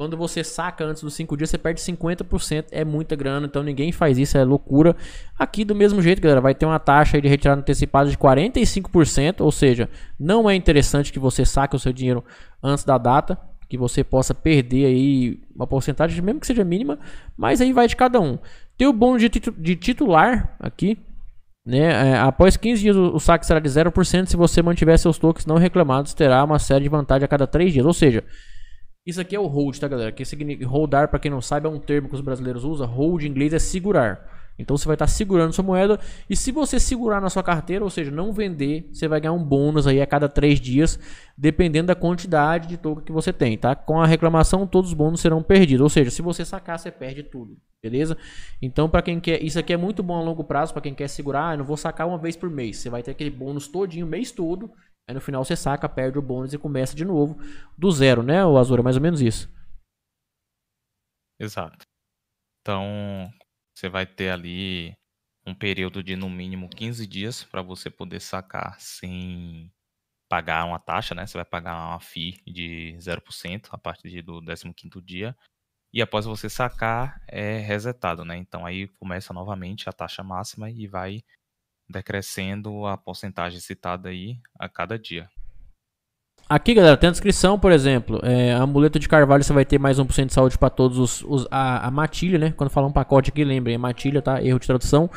Speaker 1: quando você saca antes dos 5 dias, você perde 50%. É muita grana, então ninguém faz isso, é loucura. Aqui do mesmo jeito, galera, vai ter uma taxa de retirada antecipada de 45%, ou seja, não é interessante que você saque o seu dinheiro antes da data, que você possa perder aí uma porcentagem, mesmo que seja mínima, mas aí vai de cada um. Tem o bônus de titular aqui, né? É, após 15 dias, o, o saque será de 0%. Se você mantiver seus tokens não reclamados, terá uma série de vantagens a cada 3 dias. Ou seja, isso aqui é o hold, tá, galera? Que significa holdar, para quem não sabe, é um termo que os brasileiros usam. Hold em inglês é segurar. Então você vai estar tá segurando sua moeda e se você segurar na sua carteira, ou seja, não vender, você vai ganhar um bônus aí a cada 3 dias, dependendo da quantidade de token que você tem, tá? Com a reclamação, todos os bônus serão perdidos, ou seja, se você sacar, você perde tudo, beleza? Então, para quem quer, isso aqui é muito bom a longo prazo, para quem quer segurar, ah, eu não vou sacar uma vez por mês, você vai ter aquele bônus todinho, mês todo, Aí no final você saca, perde o bônus e começa de novo do zero, né, o Azura? É mais ou menos isso. Exato.
Speaker 2: Então, você vai ter ali um período de no mínimo 15 dias para você poder sacar sem pagar uma taxa, né? Você vai pagar uma FII de 0% a partir do 15º dia. E após você sacar, é resetado, né? Então aí começa novamente a taxa máxima e vai decrescendo a porcentagem citada aí a cada dia.
Speaker 1: Aqui, galera, tem a descrição, por exemplo. É, amuleto de carvalho você vai ter mais 1% de saúde para todos os. os a, a, matilha, né? Quando falar um pacote aqui, lembrem, é matilha, tá? Erro de tradução.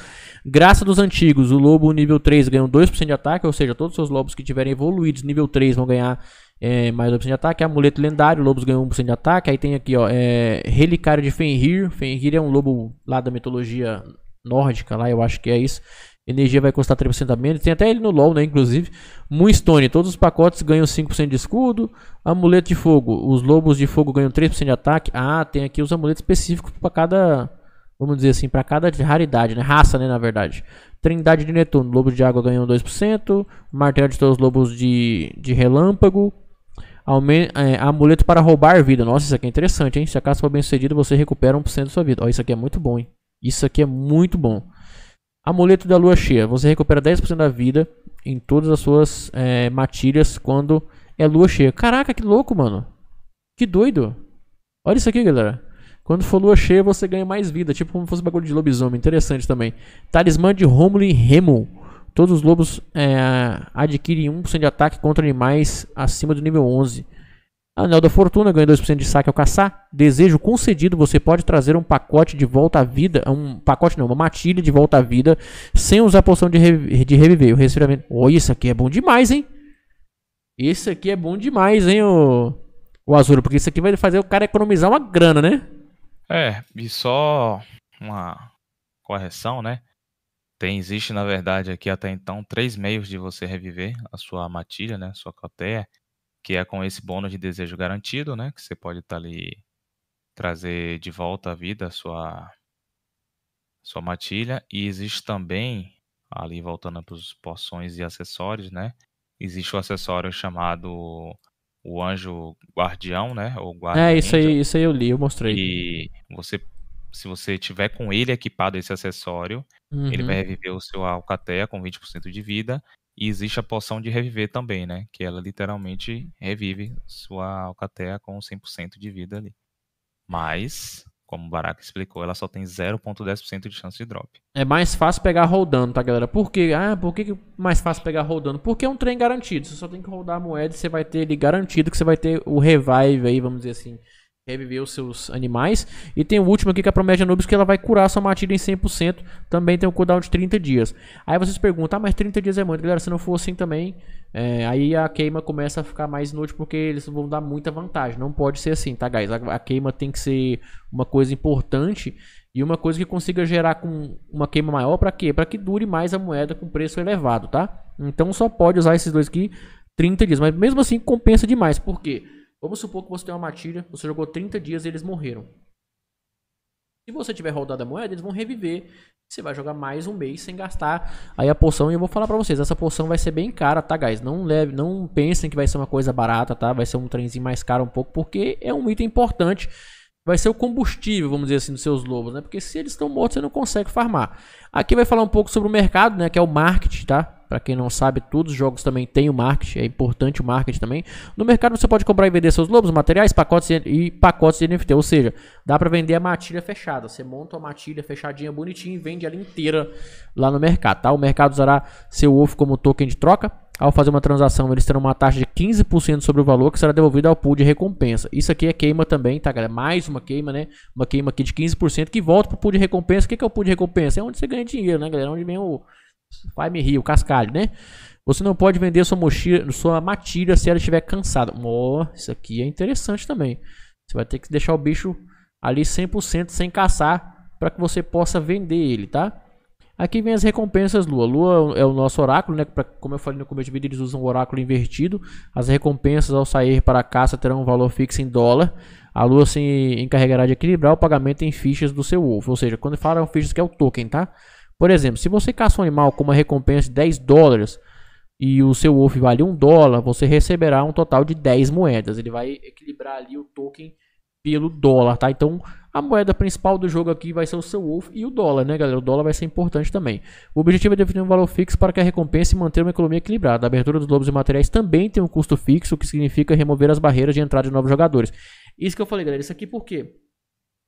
Speaker 1: Graça dos antigos. O lobo nível 3 ganhou 2% de ataque, ou seja, todos os seus lobos que tiverem evoluídos nível 3 vão ganhar é, mais 2% de ataque. Amuleto lendário, lobos ganham 1% de ataque. Aí tem aqui, ó, é, relicário de Fenrir. Fenrir é um lobo lá da mitologia nórdica, lá eu acho que é isso. Energia vai custar 3% a menos. Tem até ele no LoL, né? Inclusive. Moonstone. Todos os pacotes ganham 5% de escudo. Amuleto de fogo. Os lobos de fogo ganham 3% de ataque. Ah, tem aqui os amuletos específicos para cada... Vamos dizer assim, para cada raridade, né? Raça, né? Na verdade. Trindade de Netuno. Lobo de água ganham 2%. Martelo de todos os lobos de, de relâmpago. Aumen é, amuleto para roubar vida. Nossa, isso aqui é interessante, hein? Se a caça for bem sucedida, você recupera 1% da sua vida. Ó, isso aqui é muito bom, hein? Isso aqui é muito bom. Amuleto da lua cheia. Você recupera 10% da vida em todas as suas é, matilhas quando é lua cheia. Caraca, que louco, mano. Que doido. Olha isso aqui, galera. Quando for lua cheia, você ganha mais vida. Tipo como fosse um bagulho de lobisomem. Interessante também. Talismã de Romulo e Remo. Todos os lobos é, adquirem 1% de ataque contra animais acima do nível 11. Anel da Fortuna ganha 2% de saque ao caçar. Desejo concedido, você pode trazer um pacote de volta à vida. Um pacote não, uma matilha de volta à vida. Sem usar a poção de, de reviver. O resfriamento. Oh, isso aqui é bom demais, hein? Isso aqui é bom demais, hein, o, o Azul. Porque isso aqui vai fazer o cara economizar uma grana, né?
Speaker 2: É, e só uma correção, né? Tem, existe, na verdade, aqui até então, três meios de você reviver a sua matilha, né? Sua coteia que é com esse bônus de desejo garantido, né? Que você pode estar tá ali trazer de volta à vida a sua sua matilha e existe também ali voltando para os poções e acessórios, né? Existe o um acessório chamado o anjo guardião, né? Ou guardião. É isso aí, isso aí eu li, eu mostrei. E você, se você tiver com ele equipado esse acessório, uhum. ele vai reviver o seu Alcatea com 20% de vida e existe a poção de reviver também, né? Que ela literalmente revive sua alcateia com 100% de vida ali. Mas, como o Baraka explicou, ela só tem 0.10% de chance de drop.
Speaker 1: É mais fácil pegar rodando, tá, galera? Por quê? Ah, por que é mais fácil pegar rodando? Porque é um trem garantido. Você só tem que rodar a moeda e você vai ter ele garantido que você vai ter o revive aí, vamos dizer assim reviver os seus animais. E tem o último aqui que é a promessa de Anubis, que ela vai curar sua matilha em 100%. Também tem um cooldown de 30 dias. Aí vocês perguntam, ah, mas 30 dias é muito. Galera, se não for assim também, é, aí a queima começa a ficar mais inútil, porque eles vão dar muita vantagem. Não pode ser assim, tá, guys? A, a queima tem que ser uma coisa importante e uma coisa que consiga gerar com uma queima maior para quê? Para que dure mais a moeda com preço elevado, tá? Então só pode usar esses dois aqui 30 dias, mas mesmo assim compensa demais, porque quê? Vamos supor que você tem uma matilha, você jogou 30 dias e eles morreram. Se você tiver rodado a moeda, eles vão reviver. Você vai jogar mais um mês sem gastar aí a poção. E eu vou falar pra vocês, essa poção vai ser bem cara, tá, guys? Não, leve, não pensem que vai ser uma coisa barata, tá? Vai ser um trenzinho mais caro um pouco, porque é um item importante. Vai ser o combustível, vamos dizer assim, dos seus lobos, né? Porque se eles estão mortos, você não consegue farmar. Aqui vai falar um pouco sobre o mercado, né? Que é o marketing, tá? Para quem não sabe, todos os jogos também têm o marketing, é importante o marketing também. No mercado você pode comprar e vender seus lobos, materiais, pacotes e pacotes de NFT, ou seja, dá para vender a matilha fechada. Você monta uma matilha fechadinha bonitinha e vende ela inteira lá no mercado, tá? O mercado usará seu ovo como token de troca. Ao fazer uma transação, eles terão uma taxa de 15% sobre o valor que será devolvido ao pool de recompensa. Isso aqui é queima também, tá, galera? Mais uma queima, né? Uma queima aqui de 15% que volta pro pool de recompensa. O que é o pool de recompensa? É onde você ganha dinheiro, né, galera? É onde vem o, Vai me rir, o cascalho, né? Você não pode vender sua mochila, sua matilha se ela estiver cansada. Oh, isso aqui é interessante também. Você vai ter que deixar o bicho ali 100% sem caçar para que você possa vender ele, tá? Aqui vem as recompensas Lua. Lua é o nosso oráculo, né? Pra, como eu falei no começo do vídeo, eles usam o oráculo invertido. As recompensas ao sair para a caça terão um valor fixo em dólar. A Lua se encarregará de equilibrar o pagamento em fichas do seu ovo. Ou seja, quando falam fichas que é o token, tá? Por exemplo, se você caça um animal com uma recompensa de 10 dólares e o seu wolf vale 1 dólar, você receberá um total de 10 moedas. Ele vai equilibrar ali o token pelo dólar, tá? Então, a moeda principal do jogo aqui vai ser o seu Wolf e o dólar, né, galera? O dólar vai ser importante também. O objetivo é definir um valor fixo para que a recompensa e manter uma economia equilibrada. A abertura dos lobos e materiais também tem um custo fixo, o que significa remover as barreiras de entrada de novos jogadores. Isso que eu falei, galera. Isso aqui por quê?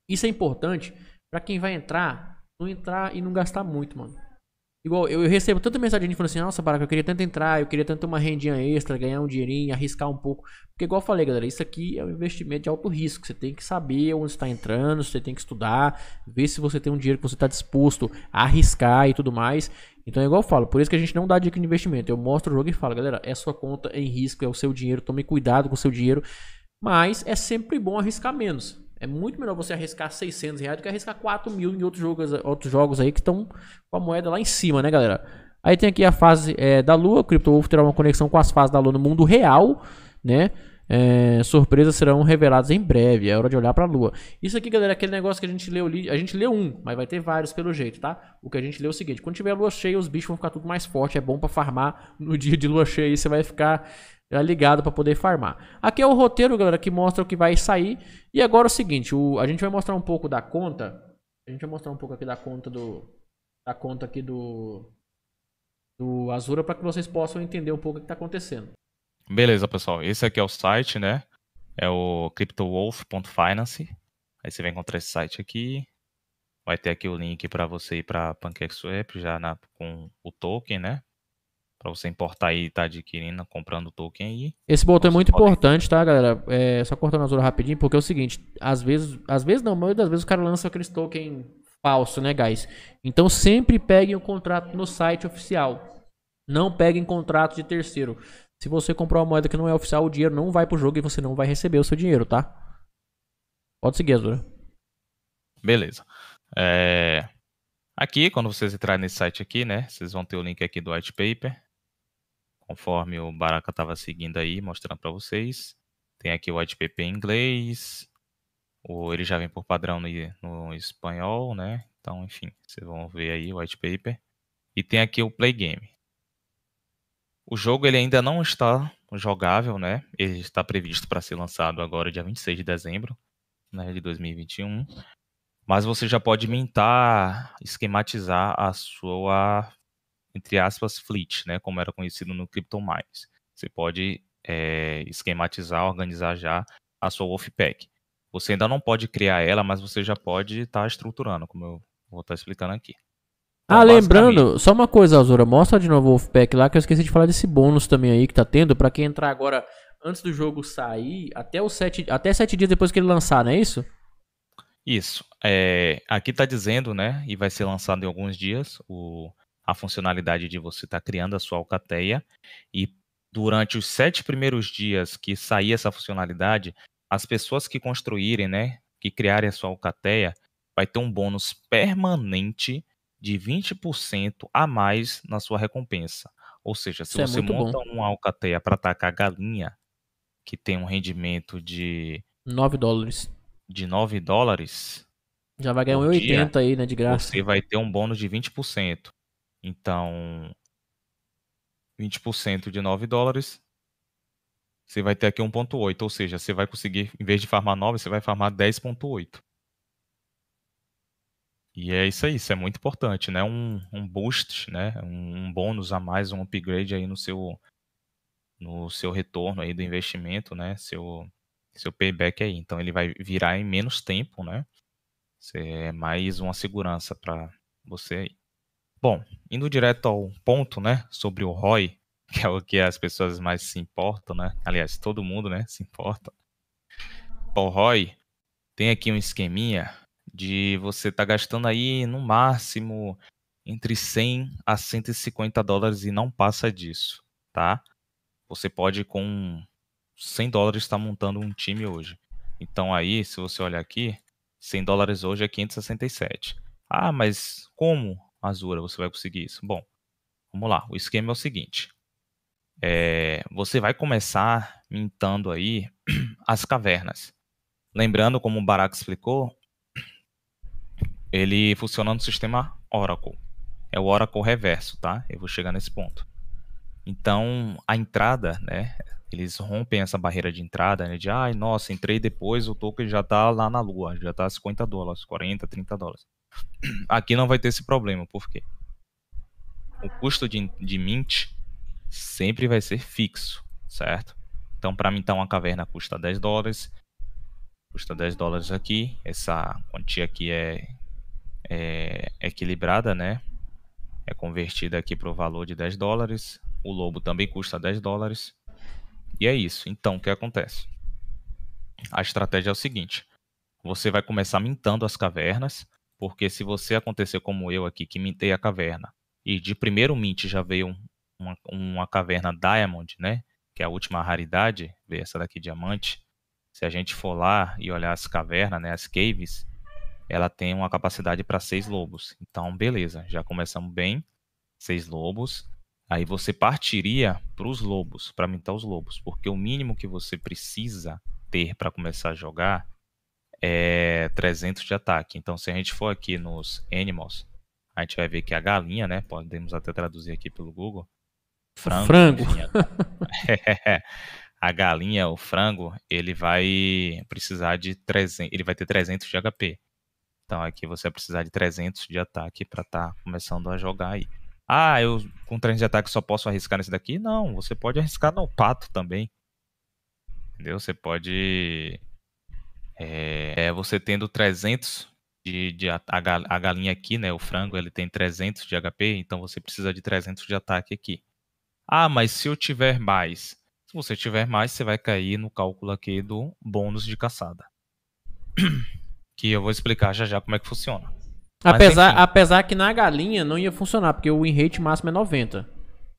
Speaker 1: Isso é importante para quem vai entrar não entrar e não gastar muito, mano. Igual, eu, recebo tanta mensagem de falando assim, nossa, Baraca, eu queria tanto entrar, eu queria tanto uma rendinha extra, ganhar um dinheirinho, arriscar um pouco. Porque igual eu falei, galera, isso aqui é um investimento de alto risco. Você tem que saber onde está entrando, você tem que estudar, ver se você tem um dinheiro que você está disposto a arriscar e tudo mais. Então é igual eu falo, por isso que a gente não dá dica de investimento. Eu mostro o jogo e falo, galera, é sua conta em risco, é o seu dinheiro, tome cuidado com o seu dinheiro. Mas é sempre bom arriscar menos. É muito melhor você arriscar 600 reais do que arriscar 4 mil em outros jogos, outros jogos aí que estão com a moeda lá em cima, né, galera? Aí tem aqui a fase é, da Lua. O CryptoWolf terá uma conexão com as fases da Lua no mundo real, né? É, surpresas serão reveladas em breve. É hora de olhar para a Lua. Isso aqui, galera, é aquele negócio que a gente leu ali. A gente leu um, mas vai ter vários pelo jeito, tá? O que a gente leu é o seguinte: quando tiver a lua cheia, os bichos vão ficar tudo mais forte. É bom para farmar no dia de lua cheia. Aí você vai ficar já ligado para poder farmar. Aqui é o roteiro, galera, que mostra o que vai sair. E agora é o seguinte, o, a gente vai mostrar um pouco da conta. A gente vai mostrar um pouco aqui da conta do da conta aqui do do Azura para que vocês possam entender um pouco o que está acontecendo.
Speaker 2: Beleza, pessoal. Esse aqui é o site, né? É o cryptowolf.finance. Aí você vai encontrar esse site aqui. Vai ter aqui o link para você ir para PancakeSwap já na, com o token, né? para você importar e estar tá adquirindo, comprando o token aí.
Speaker 1: Esse botão é muito pode... importante, tá, galera? É, só cortando a zona rapidinho, porque é o seguinte, às vezes, às vezes não, mas das vezes o cara lança aqueles token falso, né, guys? Então sempre peguem o contrato no site oficial. Não peguem contrato de terceiro. Se você comprar uma moeda que não é oficial, o dinheiro não vai pro jogo e você não vai receber o seu dinheiro, tá? Pode seguir, Azura.
Speaker 2: Beleza. É... Aqui, quando vocês entrarem nesse site aqui, né, vocês vão ter o link aqui do white paper conforme o Baraka estava seguindo aí, mostrando para vocês. Tem aqui o paper em inglês, o, ele já vem por padrão no, no, espanhol, né? Então, enfim, vocês vão ver aí o white paper. E tem aqui o play game. O jogo ele ainda não está jogável, né? Ele está previsto para ser lançado agora dia 26 de dezembro né, de 2021. Mas você já pode mintar, esquematizar a sua entre aspas, fleet, né, como era conhecido no CryptoMines. Você pode é, esquematizar, organizar já a sua Wolfpack. Você ainda não pode criar ela, mas você já pode estar tá estruturando, como eu
Speaker 1: vou estar tá explicando aqui. Então, ah, lembrando, só uma coisa, Azura, mostra de novo o Wolfpack lá, que eu esqueci de falar desse bônus também aí que tá tendo, para quem entrar agora antes do jogo sair, até os sete, até sete dias depois que ele lançar, não é isso? Isso. É, aqui tá dizendo,
Speaker 2: né, e vai ser lançado em alguns dias, o a funcionalidade de você estar tá criando a sua alcateia e durante os sete primeiros dias que sair essa funcionalidade, as pessoas que construírem, né, que criarem a sua alcateia, vai ter um bônus permanente de 20% a mais na sua recompensa. Ou seja, se Isso é você é monta bom. uma alcateia para atacar galinha, que tem um rendimento de
Speaker 1: 9 dólares.
Speaker 2: De 9 dólares.
Speaker 1: Já vai ganhar 1,80 aí, né, de graça.
Speaker 2: Você vai ter um bônus de 20%. Então, 20% de 9 dólares, você vai ter aqui 1.8, ou seja, você vai conseguir, em vez de farmar 9, você vai farmar 10.8. E é isso aí, isso é muito importante, né? Um, um boost, né? Um, um, bônus a mais, um upgrade aí no seu no seu retorno aí do investimento, né? Seu seu payback aí. Então ele vai virar em menos tempo, né? é mais uma segurança para você aí. Bom, indo direto ao ponto, né, sobre o ROI, que é o que as pessoas mais se importam, né? Aliás, todo mundo, né, se importa. O ROI tem aqui um esqueminha de você tá gastando aí no máximo entre 100 a 150 dólares e não passa disso, tá? Você pode com 100 dólares estar tá montando um time hoje. Então aí, se você olhar aqui, 100 dólares hoje é 567. Ah, mas como? Azura você vai conseguir isso? Bom, vamos lá. O esquema é o seguinte: é, você vai começar mintando aí as cavernas. Lembrando, como o Barak explicou, ele funciona no sistema Oracle. É o Oracle reverso, tá? Eu vou chegar nesse ponto. Então, a entrada, né? Eles rompem essa barreira de entrada, né? De, ai, nossa, entrei depois, o token já tá lá na lua, já tá 50 dólares, 40, 30 dólares. Aqui não vai ter esse problema, por quê? O custo de, de mint sempre vai ser fixo, certo? Então, para mintar tá uma caverna custa 10 dólares, custa 10 dólares aqui, essa quantia aqui é, é equilibrada, né? É convertida aqui para o valor de 10 dólares, o lobo também custa 10 dólares. E é isso. Então, o que acontece? A estratégia é o seguinte: você vai começar mintando as cavernas, porque se você acontecer como eu aqui, que mintei a caverna, e de primeiro mint já veio uma, uma caverna Diamond, né? Que é a última raridade, veio essa daqui diamante. Se a gente for lá e olhar as cavernas, né, as caves, ela tem uma capacidade para seis lobos. Então, beleza, já começamos bem, seis lobos. Aí você partiria para os lobos, para mintar os lobos, porque o mínimo que você precisa ter para começar a jogar é 300 de ataque. Então, se a gente for aqui nos animals, a gente vai ver que a galinha, né? Podemos até traduzir aqui pelo Google. Frango. frango. a galinha, o frango, ele vai precisar de 300, ele vai ter 300 de HP. Então aqui você vai precisar de 300 de ataque para estar tá começando a jogar aí. Ah, eu com 300 de ataque só posso arriscar nesse daqui? Não, você pode arriscar no pato também. Entendeu? Você pode é, é você tendo 300 de, de a, a, galinha aqui, né? O frango ele tem 300 de HP, então você precisa de 300 de ataque aqui. Ah, mas se eu tiver mais, se você tiver mais, você vai cair no cálculo aqui do bônus de caçada, que eu vou explicar já já como é que funciona. apesar,
Speaker 1: apesar que na galinha não ia funcionar, porque o win rate máximo é 90.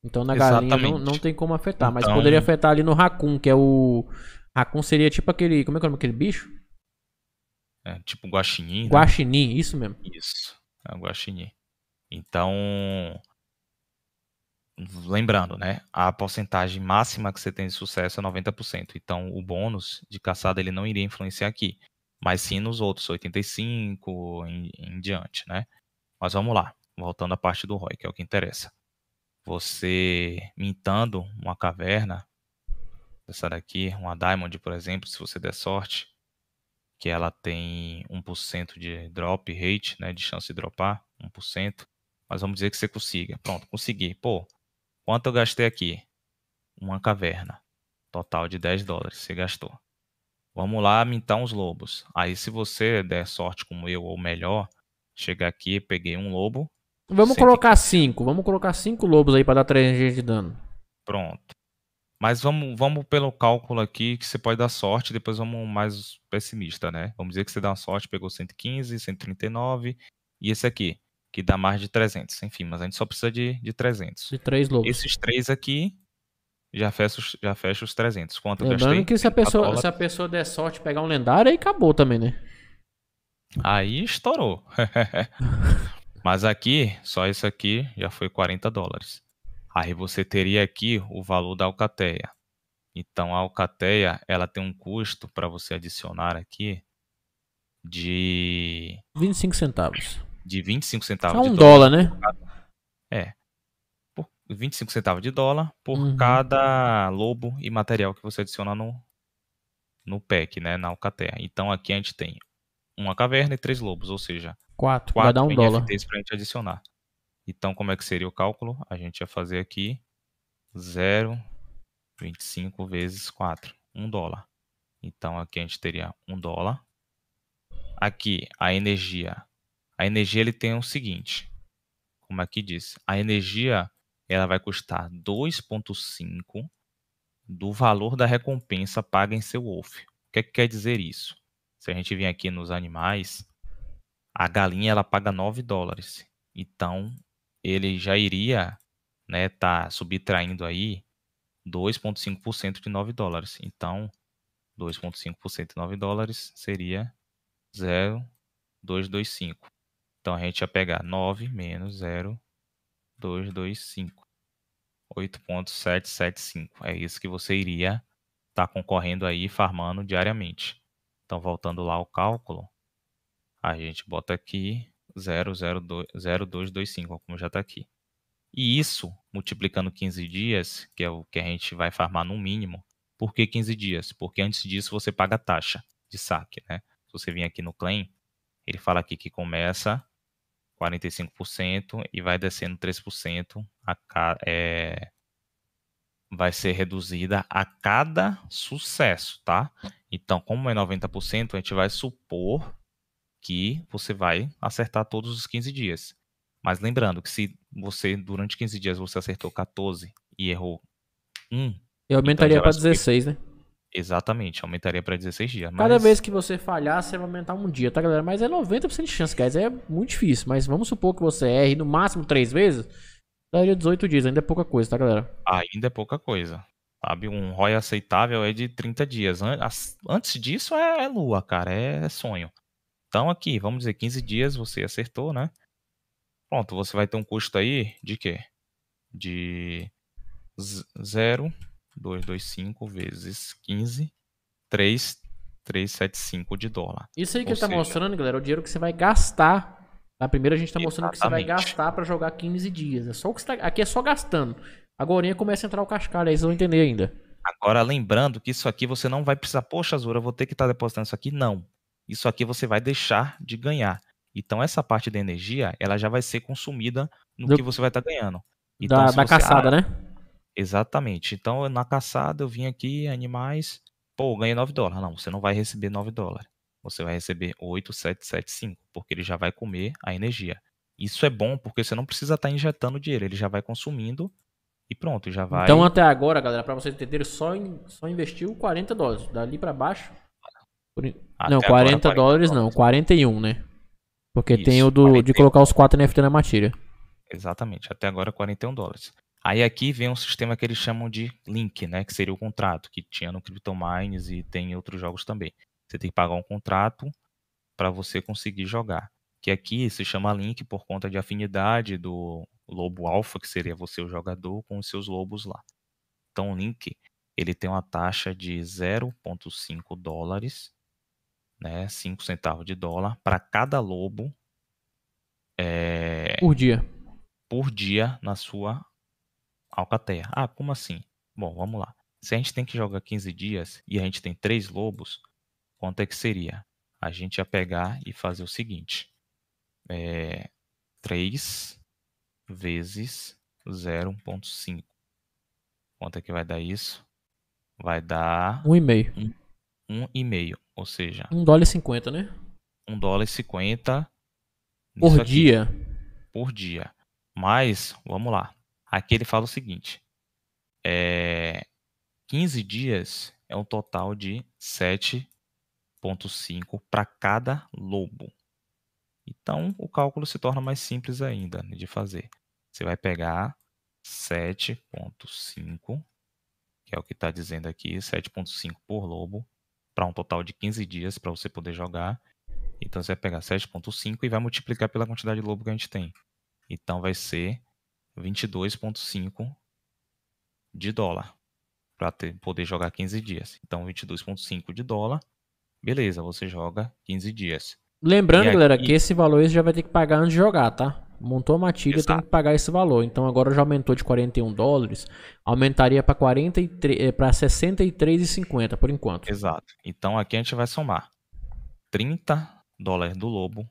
Speaker 1: Então na Exatamente. galinha não, não tem como afetar, então... mas poderia afetar ali no racun, que é o. racun seria tipo aquele. Como é que é o nome aquele bicho?
Speaker 2: É, tipo guaxinim. Né? Guaxinim,
Speaker 1: né? isso mesmo. Isso,
Speaker 2: é guaxinim. Então, lembrando, né? A porcentagem máxima que você tem de sucesso é 90%. Então, o bônus de caçada ele não iria influenciar aqui, mas sim nos outros 85 em, em diante, né? Mas vamos lá, voltando à parte do ROI, que é o que interessa. Você mintando uma caverna, essa daqui, uma diamond, por exemplo, se você der sorte, que ela tem 1% de drop rate, né, de chance de dropar, 1%, mas vamos dizer que você consiga. Pronto, consegui. Pô, quanto eu gastei aqui? Uma caverna. Total de 10 dólares você gastou. Vamos lá mintar uns lobos. Aí se você der sorte como eu ou melhor, chegar aqui, peguei um lobo.
Speaker 1: Vamos colocar 5, vamos colocar 5 lobos aí para dar 300 de dano.
Speaker 2: Pronto. Mas vamos, vamos pelo cálculo aqui, que você pode dar sorte, depois vamos mais pessimista, né? Vamos dizer que você dá uma sorte, pegou 115, 139, e esse aqui, que dá mais de 300. Enfim, mas a gente só precisa de, de 300. De três lobos. Esses três aqui, já fecha os, já fecha os 300. Quanto Lembrando eu gastei? que se a, pessoa, se a
Speaker 1: pessoa der sorte pegar um lendário, aí acabou também, né?
Speaker 2: Aí estourou. mas aqui, só isso aqui já foi 40 dólares. Aí você teria aqui o valor da alcateia. Então a alcateia, ela tem um custo para você adicionar aqui de
Speaker 1: 25 centavos.
Speaker 2: De 25 centavos Só um dólar, dólar,
Speaker 1: né?
Speaker 2: É. Por 25 centavos de dólar por uhum. cada lobo e material que você adiciona no no pack, né, na alcateia. Então aqui a gente tem uma caverna e três lobos, ou seja,
Speaker 1: quatro, quatro vai dar um NFTs
Speaker 2: dólar. pra gente adicionar. Então, como é que seria o cálculo? A gente ia fazer aqui 0,25 vezes 4, 1 dólar. Então, aqui a gente teria 1 dólar. Aqui, a energia. A energia ele tem o seguinte, como aqui diz, a energia ela vai custar 2,5 do valor da recompensa paga em seu wolf. O que, é que quer dizer isso? Se a gente vir aqui nos animais, a galinha ela paga 9 dólares. Então, ele já iria né, tá subtraindo aí 2,5% de 9 dólares. Então, 2,5% de 9 dólares seria 0,225. Então, a gente ia pegar 9 menos 0,225. 8,775. É isso que você iria estar tá concorrendo aí, farmando diariamente. Então, voltando lá ao cálculo, a gente bota aqui 0,0225, como já está aqui. E isso, multiplicando 15 dias, que é o que a gente vai farmar no mínimo, por que 15 dias? Porque antes disso você paga taxa de saque, né? Se você vir aqui no claim, ele fala aqui que começa 45% e vai descendo 3% a é, vai ser reduzida a cada sucesso, tá? Então, como é 90%, a gente vai supor que você vai acertar todos os 15 dias. Mas lembrando que se você, durante 15 dias, você acertou 14 e errou
Speaker 1: 1. Eu aumentaria então para 16, né?
Speaker 2: Exatamente, aumentaria para 16 dias. Mas... Cada vez
Speaker 1: que você falhar, você vai aumentar um dia, tá, galera? Mas é 90% de chance, guys. É muito difícil. Mas vamos supor que você erre no máximo 3 vezes. Daria 18 dias, ainda é pouca coisa, tá, galera?
Speaker 2: Ainda é pouca coisa. Sabe, um ROI aceitável é de 30 dias. Antes disso é, é lua, cara, é sonho. Então, aqui, vamos dizer, 15 dias você acertou, né? Pronto, você vai ter um custo aí de quê? De 0,225 vezes 15, 3, 375 de dólar. Isso aí que Ou ele está seja...
Speaker 1: mostrando, galera, é o dinheiro que você vai gastar. Na primeira a gente está mostrando que você vai gastar para jogar 15 dias. É só o que tá... Aqui é só gastando. Agora começa a entrar o cascalho, aí vocês vão entender ainda. Agora, lembrando que isso aqui você não vai precisar, poxa, Azura, eu vou ter que
Speaker 2: estar tá depositando isso aqui. Não isso aqui você vai deixar de ganhar. Então essa parte da energia, ela já vai ser consumida no Do... que você vai estar tá ganhando. Então, da, da caçada, né? Exatamente. Então na caçada eu vim aqui, animais, pô, ganhei 9 dólares. Não, você não vai receber 9 dólares. Você vai receber 5, porque ele já vai comer a energia. Isso é bom porque você não precisa estar tá injetando dinheiro, ele já vai consumindo e pronto, já vai. Então
Speaker 1: até agora, galera, para vocês entenderem, só, in... só investiu 40 dólares. Dali para baixo, por... Até não, 40 agora, dólares não, 41, né? Porque Isso, tem o do, de colocar os 4 NFT na matilha.
Speaker 2: Exatamente, até agora 41 dólares. Aí aqui vem um sistema que eles chamam de link, né? Que seria o contrato, que tinha no Crypto Mines e tem em outros jogos também. Você tem que pagar um contrato para você conseguir jogar. Que aqui se chama link por conta de afinidade do lobo alfa, que seria você o jogador, com os seus lobos lá. Então o link, ele tem uma taxa de 0,5 dólares né, 5 centavos de dólar para cada lobo é, por dia. Por dia na sua alcateia. Ah, como assim? Bom, vamos lá. Se a gente tem que jogar 15 dias e a gente tem três lobos, quanto é que seria? A gente ia pegar e fazer o seguinte: é, eh, 3 vezes 0,5. Quanto é que vai dar isso? Vai dar. 1,5. Um 1,5. Ou seja. 1 dólar e 50, né? 1 dólar e 50 por aqui, dia. Por dia. Mas, vamos lá. Aqui ele fala o seguinte: é, 15 dias é um total de 7,5 para cada lobo. Então, o cálculo se torna mais simples ainda de fazer. Você vai pegar 7,5, que é o que está dizendo aqui, 7,5 por lobo, para um total de 15 dias para você poder jogar. Então você vai pegar 7.5 e vai multiplicar pela quantidade de lobo que a gente tem. Então vai ser 22.5 de dólar para poder jogar 15 dias. Então 22.5 de dólar, beleza, você joga 15 dias.
Speaker 1: Lembrando, aqui... galera, que esse valor você já vai ter que pagar antes de jogar, tá? Montou a matilha, Exato. tem que pagar esse valor. Então agora já aumentou de 41 dólares, aumentaria para 43, para 63,50 por enquanto. Exato. Então aqui a gente
Speaker 2: vai somar 30 dólares do lobo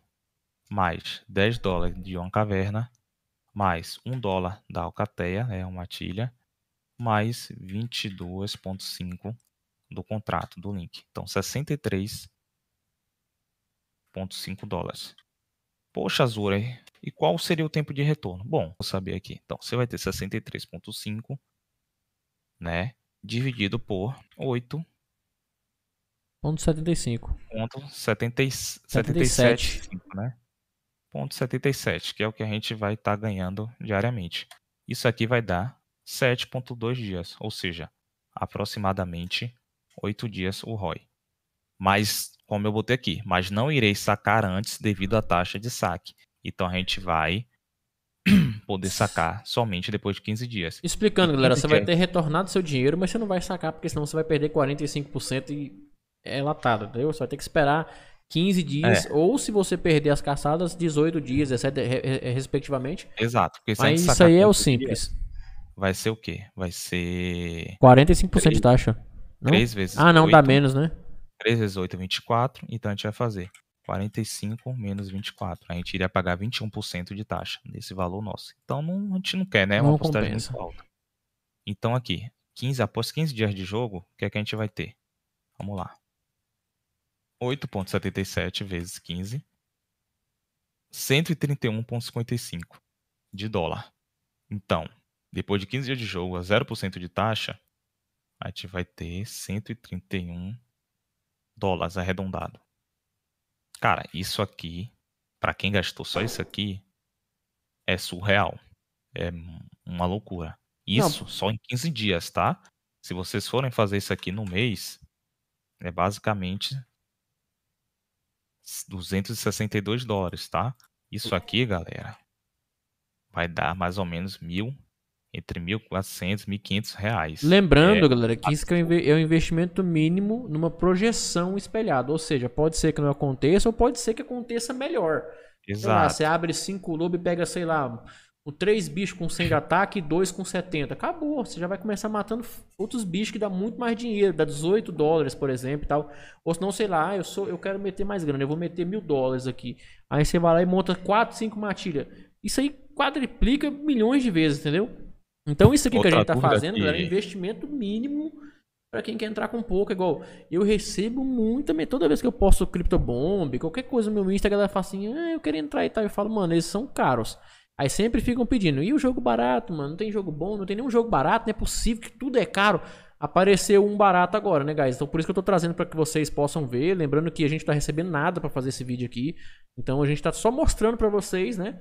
Speaker 2: mais 10 dólares de uma caverna mais 1 dólar da alcateia, é uma matilha, mais 22.5 do contrato do link. Então 63.5 dólares. Poxa, Azura, e qual seria o tempo de retorno? Bom, vou saber aqui. Então, você vai ter 63,5, né? Dividido por 8. 0,75. 77,5, né? 0,77, que é o que a gente vai estar tá ganhando diariamente. Isso aqui vai dar 7,2 dias, ou seja, aproximadamente 8 dias o ROI. Mas, como eu botei aqui, mas não irei sacar antes devido à taxa de saque. Então a gente vai poder sacar somente depois de 15 dias. Explicando, galera, você dias. vai é ter
Speaker 1: retornado seu dinheiro, mas você não vai sacar, porque senão você vai perder 45% e é latado, entendeu? Você vai ter que esperar 15 é. dias, é. ou se você perder as caçadas, 18 dias, 17, respectivamente. Exato. Mas isso aí é o simples. Dias,
Speaker 2: vai ser o quê? Vai
Speaker 1: ser... 45% 3, de taxa. Não? 3 vezes Ah, não, 8, dá menos, né?
Speaker 2: 3 vezes 8 é 24, então a gente vai fazer 45 menos 24. Né? A gente iria pagar 21% de taxa nesse valor nosso. Então não, a gente não quer, né? Não uma porcentagem muito alta. Então aqui, 15, após 15 dias de jogo, o que é que a gente vai ter? Vamos lá. 8,77 vezes 15. 131,55 de dólar. Então, depois de 15 dias de jogo a 0% de taxa, a gente vai ter 131 dólares arredondado. Cara, isso aqui, para quem gastou só isso aqui, é surreal. É uma loucura. Isso Não. só em 15 dias, tá? Se vocês forem fazer isso aqui no mês, é basicamente 262 dólares, tá? Isso aqui, galera, vai dar mais ou menos mil entre 1.400 e 1.500
Speaker 1: reais. Lembrando, é, galera, que isso é o é investimento mínimo numa projeção espelhada. Ou seja, pode ser que não aconteça ou pode ser que aconteça melhor. Exato. Lá, você abre cinco lobos e pega, sei lá, o três bichos com 100 de ataque e dois com 70. Acabou. Você já vai começar matando outros bichos que dá muito mais dinheiro. Dá 18 dólares, por exemplo, e tal. Ou não sei lá, ah, eu, sou, eu quero meter mais grana. Eu vou meter mil dólares aqui. Aí você vai lá e monta quatro, cinco matilhas. Isso aí quadriplica milhões de vezes, entendeu? Então isso aqui Outra que a gente está fazendo é um investimento mínimo para quem quer entrar com pouco. É igual, eu recebo muita, toda vez que eu posto criptobomb, qualquer coisa no meu Insta, a galera fala assim, ah, eu quero entrar e tal. Eu falo, mano, eles são caros. Aí sempre ficam pedindo, e o jogo barato, mano? Não tem jogo bom, não tem nenhum jogo barato, não é possível que tudo é caro. Apareceu um barato agora, né, guys? Então por isso que eu tô trazendo para que vocês possam ver. Lembrando que a gente tá recebendo nada para fazer esse vídeo aqui. Então a gente tá só mostrando para vocês, né?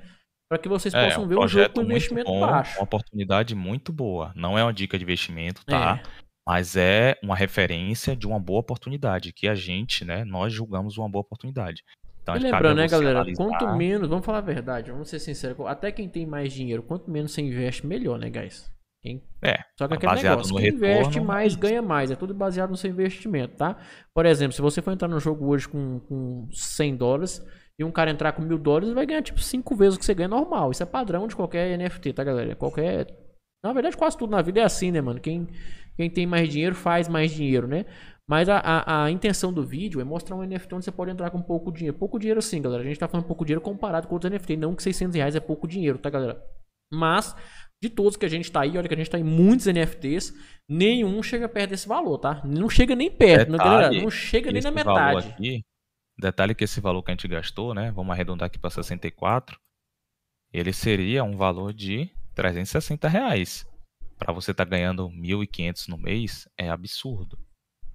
Speaker 1: para que vocês é, possam um ver um jogo com investimento bom, baixo.
Speaker 2: Uma oportunidade muito boa. Não é uma dica de investimento, tá? É. Mas é uma referência de uma boa oportunidade, que a gente, né, nós julgamos uma boa oportunidade. Então, e lembrando, né, galera, analisar... quanto
Speaker 1: menos, vamos falar a verdade, vamos ser sinceros, até quem tem mais dinheiro, quanto menos você investe, melhor, né, guys? Quem... É, Só que é aquele negócio, quem retorno, investe mais, é ganha mais, é tudo baseado no seu investimento, tá? Por exemplo, se você for entrar no jogo hoje com, com 100 dólares, e um cara entrar com mil dólares, ele vai ganhar tipo cinco vezes o que você ganha normal. Isso é padrão de qualquer NFT, tá, galera? Qualquer. Na verdade, quase tudo na vida é assim, né, mano? Quem, quem tem mais dinheiro faz mais dinheiro, né? Mas a, a, a, intenção do vídeo é mostrar um NFT onde você pode entrar com pouco dinheiro. Pouco dinheiro sim, galera. A gente tá falando pouco dinheiro comparado com outros NFT. Não que 600 reais é pouco dinheiro, tá, galera? Mas, de todos que a gente tá aí, olha que a gente tá em muitos NFTs, nenhum chega perto desse valor, tá? Não chega nem perto, né, galera? Não chega nem na metade. Valor
Speaker 2: aqui, Detalhe que esse valor que a gente gastou, né, vamos arredondar aqui para 64, ele seria um valor de 360 reais. Para você estar tá ganhando 1.500 no mês, é absurdo.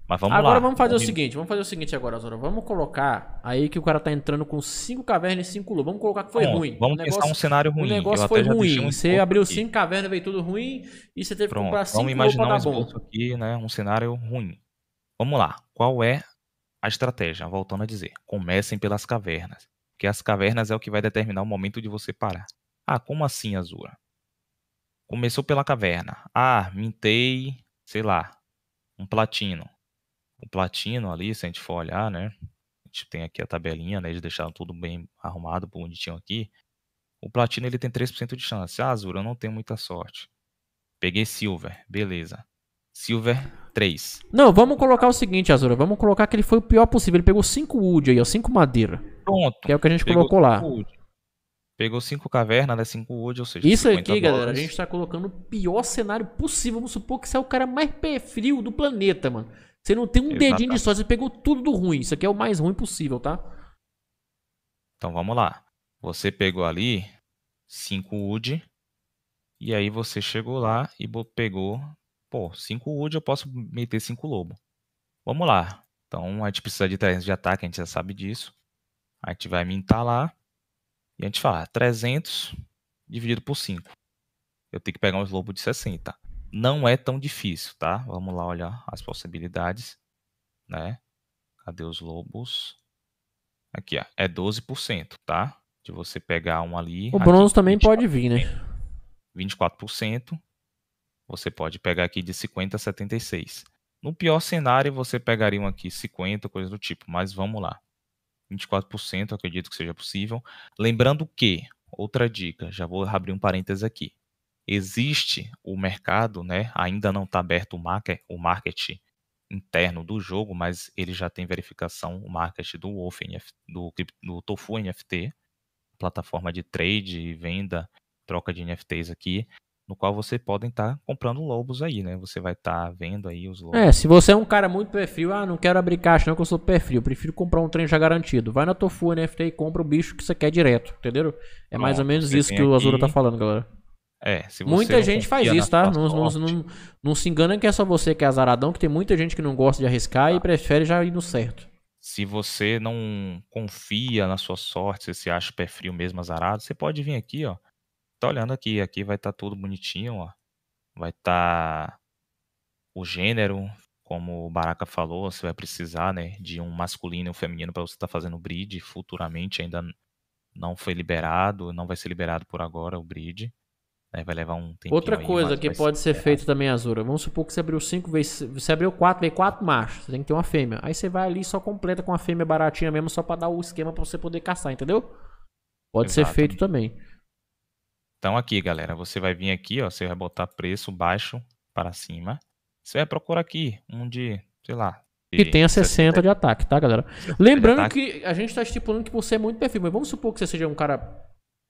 Speaker 2: Mas vamos agora lá. vamos fazer o seguinte,
Speaker 1: vamos fazer o seguinte agora, Zora. Vamos colocar aí que o cara tá entrando com cinco cavernas e cinco lobos. Vamos colocar que foi Bom, ruim. Vamos negócio, pensar um cenário ruim. O negócio Eu foi ruim. Um você abriu 5 cinco cavernas, veio tudo ruim e você teve Pronto, que comprar cinco vamos imaginar um
Speaker 2: aqui, né? Um cenário ruim. Vamos lá. Qual é a estratégia, voltando a dizer, comecem pelas cavernas, porque as cavernas é o que vai determinar o momento de você parar. Ah, como assim, Azura? Começou pela caverna. Ah, mintei, sei lá, um platino. O platino ali, se a gente for olhar, né? A gente tem aqui a tabelinha, né? Eles deixaram tudo bem arrumado, bonitinho aqui. O platino ele tem 3% de chance. Ah, Azura, eu não tenho muita sorte. Peguei silver, beleza. Silver 3.
Speaker 1: Não, vamos colocar o seguinte, Azura. Vamos colocar que ele foi o pior possível. Ele pegou 5 wood aí, ó. 5 madeira. Pronto. Que é o que a gente pegou colocou lá. Wood.
Speaker 2: Pegou 5 cavernas, né? 5 wood, ou seja, Isso aqui, galera, a gente
Speaker 1: tá colocando o pior cenário possível. Vamos supor que você é o cara mais pé frio do planeta, mano. Você não tem um Exatamente. dedinho de sorte, você pegou tudo do ruim. Isso aqui é o mais ruim possível, tá?
Speaker 2: Então vamos lá. Você pegou ali 5 wood. E aí você chegou lá e pegou Pô, 5 Wood eu posso meter 5 Lobo. Vamos lá. Então a gente precisa de 300 de ataque, a gente já sabe disso. A gente vai mintar lá. E a gente fala 300 dividido por 5. Eu tenho que pegar uns lobos de 60. Não é tão difícil, tá? Vamos lá olhar as possibilidades. Né? Cadê os lobos? Aqui, ó. É 12%, tá? De você pegar um ali. O bronze também
Speaker 1: pode vir, né?
Speaker 2: 24%. Você pode pegar aqui de 50 a 76. No pior cenário, você pegaria um aqui 50, coisa do tipo, mas vamos lá. 24% acredito que seja possível. Lembrando que, outra dica, já vou abrir um parêntese aqui. Existe o mercado, né? Ainda não está aberto o market, o market interno do jogo, mas ele já tem verificação, o market do Wolf, do, do Tofu NFT, plataforma de trade e venda, troca de NFTs aqui no qual você pode estar tá comprando lobos aí, né? Você vai estar tá vendo aí os é, lobos. É, se
Speaker 1: você é um cara muito perfil, ah, não quero abrir caixa não que eu sou perfil, prefiro comprar um trem já garantido. Vai na Tofu NFT e compra o bicho que você quer direto, entendeu? É Pronto, mais ou menos isso que o Azura tá falando, galera. É, muita gente faz isso, tá? Não, não, não, não, se engana que é só você que é azaradão, que tem muita gente que não gosta de arriscar ah. e prefere já ir no certo.
Speaker 2: Se você não confia na sua sorte, se você acha perfil mesmo azarado, você pode vir aqui, ó tá olhando aqui, aqui vai estar tá tudo bonitinho, ó. Vai estar tá o gênero, como o Baraka falou, você vai precisar, né, de um masculino e um feminino para você estar tá fazendo bridge futuramente, ainda não foi liberado, não vai ser liberado por agora o bridge Né, vai levar um tempo. Outra coisa aí, que pode ser, ser
Speaker 1: é também, Azura. Vamos supor que você abriu cinco vezes. Você abriu quatro, veio quatro machos. Você tem que ter uma fêmea. Aí você vai ali e só completa com a fêmea baratinha mesmo, só para dar o esquema para você poder caçar, entendeu? Pode Exato. ser feito também.
Speaker 2: Então aqui, galera, você vai vir aqui, ó, você vai botar preço baixo para
Speaker 1: cima. Você vai procurar aqui um de, sei lá, que tenha 60 de ataque, tá, galera? Lembrando que a gente tá estipulando que você é muito perfil, mas vamos supor que você seja um cara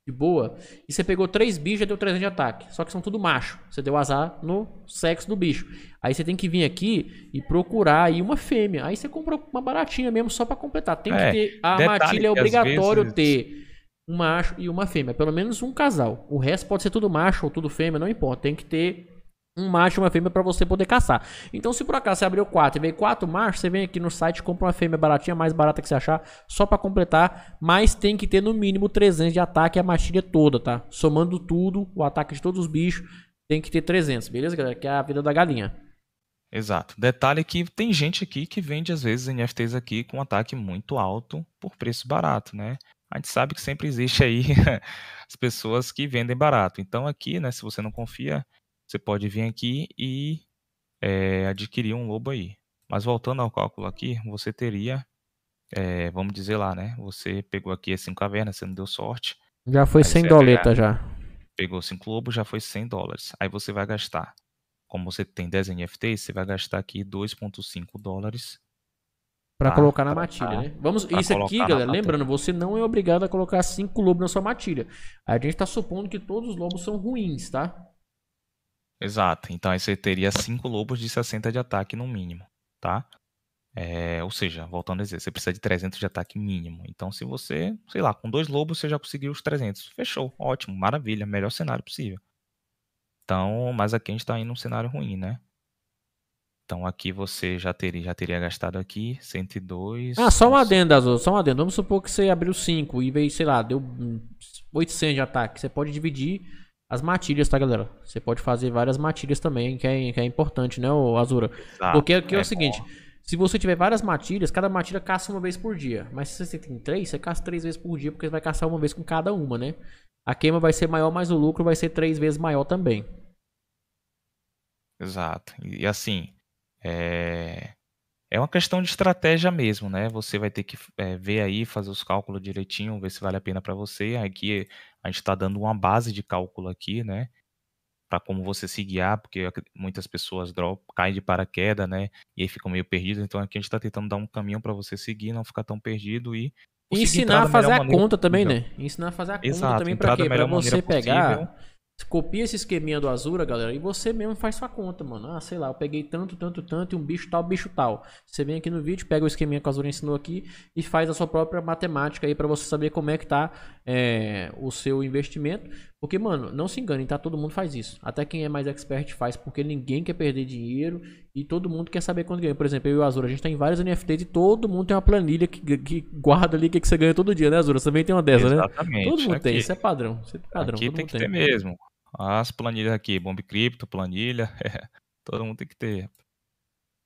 Speaker 1: de boa e você pegou 3 bichos e deu 300 de ataque. Só que são tudo macho. Você deu azar no sexo do bicho. Aí você tem que vir aqui e procurar aí uma fêmea. Aí você compra uma baratinha mesmo só para completar. Tem é, que ter. A matilha é obrigatório vezes... ter um macho e uma fêmea. Pelo menos um casal. O resto pode ser tudo macho ou tudo fêmea, não importa. Tem que ter um macho e uma fêmea para você poder caçar. Então, se por acaso você abriu quatro e veio quatro machos, você vem aqui no site, compra uma fêmea baratinha, mais barata que você achar, só para completar. Mas tem que ter no mínimo 300 de ataque a matilha toda, tá? Somando tudo, o ataque de todos os bichos, tem que ter 300, beleza, galera? Que é a vida da galinha.
Speaker 2: Exato. Detalhe que tem gente aqui que vende às vezes NFTs aqui com ataque muito alto por preço barato, né? a gente sabe que sempre existe aí as pessoas que vendem barato. Então aqui, né, se você não confia, você pode vir aqui e é, adquirir um lobo aí. Mas voltando ao cálculo aqui, você teria, é, vamos dizer lá, né? Você pegou aqui as 5 cavernas, você não deu sorte.
Speaker 1: Já foi 100 doleta já.
Speaker 2: Pegou 5 lobos, já foi 100 dólares. Aí você vai gastar, como você tem 10 NFTs, você vai gastar aqui 2.5 dólares
Speaker 1: Pra ah, colocar na matilha, ah, né? Vamos, isso aqui, galera, lembrando, você não é obrigado a colocar cinco lobos na sua matilha. A gente tá supondo que todos os lobos são ruins, tá?
Speaker 2: Exato. Então aí você teria cinco lobos de 60 de ataque no mínimo, tá? É, ou seja, voltando a dizer, você precisa de 300 de ataque mínimo. Então se você, sei lá, com dois lobos você já conseguiu os 300. Fechou, ótimo, maravilha, melhor cenário possível. Então, mas aqui a gente tá indo num cenário ruim, né? Então aqui você já teria, já teria gastado aqui 102. Ah,
Speaker 1: só um adendo, Azul, só um adendo. Vamos supor que você abriu 5 e veio, sei lá, deu 800 de ataque. Você pode dividir as matilhas, tá, galera? Você pode fazer várias matilhas também, que é, que é importante, né, Azura? Exato, Porque aqui é, é o seguinte, bom. se você tiver várias matilhas, cada matilha caça uma vez por dia. Mas se você tem três, você caça três vezes por dia, porque você vai caçar uma vez com cada uma, né? A queima vai ser maior, mas o lucro vai ser três vezes maior também. Exato.
Speaker 2: E assim, é, é uma questão de estratégia mesmo, né? Você vai ter que é, ver aí, fazer os cálculos direitinho, ver se vale a pena para você. Aqui a gente está dando uma base de cálculo aqui, né? Para como você se guiar, porque muitas pessoas drop, caem de paraquedas, né? E aí ficam meio perdidos. Então aqui a gente está tentando dar um caminho para você seguir, não ficar tão perdido e. Ensinar a fazer a, conta também, né? Ensinar a fazer a conta também para quê? Para você pegar.
Speaker 1: Possível Copia esse esqueminha do Azura, galera, e você mesmo faz sua conta, mano. Ah, sei lá, eu peguei tanto, tanto, tanto e um bicho tal, bicho tal. Você vem aqui no vídeo, pega o esqueminha que o Azura ensinou aqui e faz a sua própria matemática aí para você saber como é que tá é, o seu investimento. Porque, mano, não se enganem, tá? Todo mundo faz isso. Até quem é mais expert faz, porque ninguém quer perder dinheiro e todo mundo quer saber quanto ganha. Por exemplo, eu e o Azura, a gente tá em vários NFTs e todo mundo tem uma planilha que, que guarda ali o que, que você ganha todo dia, né, Azura? Você também tem uma dessa, Exatamente. né? Exatamente. Todo mundo aqui. tem, isso é padrão. Isso é padrão. Aqui todo tem mundo que tem. ter mesmo.
Speaker 2: As planilhas aqui, Bomb Cripto, planilha, é, todo mundo tem que ter.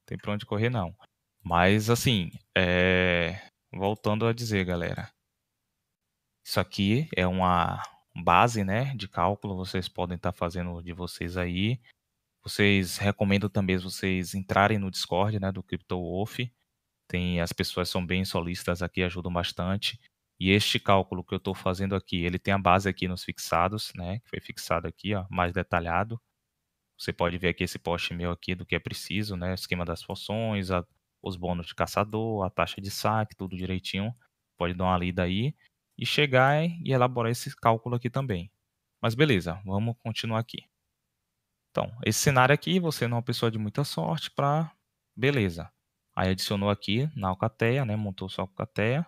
Speaker 2: Tem pra onde correr, não. Mas, assim, é... voltando a dizer, galera. Isso aqui é uma base, né, de cálculo, vocês podem estar tá fazendo de vocês aí. Vocês recomendo também vocês entrarem no Discord, né, do CryptoWolf. Tem as pessoas são bem solistas aqui, ajudam bastante. E este cálculo que eu estou fazendo aqui, ele tem a base aqui nos fixados, né, que foi fixado aqui, ó, mais detalhado. Você pode ver aqui esse post meu aqui do que é preciso, né, esquema das funções, a, os bônus de caçador, a taxa de saque, tudo direitinho. Pode dar uma lida aí e chegar e elaborar esse cálculo aqui também. Mas beleza, vamos continuar aqui. Então, esse cenário aqui, você não é uma pessoa de muita sorte para... Beleza. Aí adicionou aqui na alcateia, né? montou sua alcateia.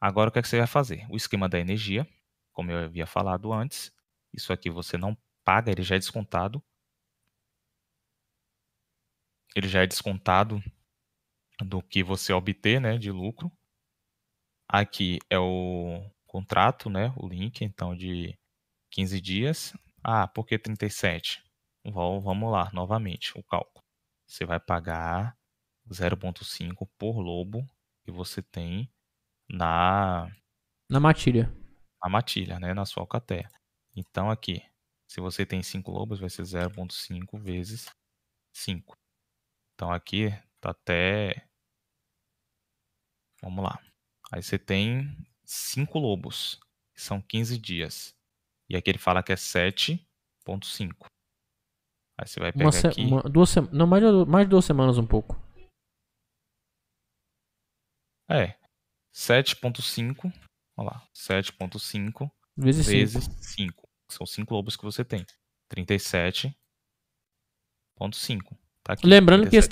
Speaker 2: Agora o que, é que você vai fazer? O esquema da energia, como eu havia falado antes. Isso aqui você não paga, ele já é descontado. Ele já é descontado do que você obter né, de lucro. Aqui é o contrato, né? O link, então, de 15 dias. Ah, por que 37? Bom, vamos lá, novamente, o cálculo. Você vai pagar 0,5 por lobo que você tem na...
Speaker 1: Na matilha.
Speaker 2: Na matilha, né? Na sua alcateia. Então, aqui, se você tem 5 lobos, vai ser 0,5 vezes 5. Então, aqui tá até... Vamos lá. Aí você tem cinco lobos, são 15 dias. E aqui ele fala que é 7.5. Aí você vai pegar uma se... aqui... Uma,
Speaker 1: duas se... Não, mais, mais de duas semanas um pouco.
Speaker 2: É. 7.5. Olha lá. 7.5 vezes, vezes 5. 5. São 5 lobos que você tem. 37.5. Tá Lembrando 37. que esse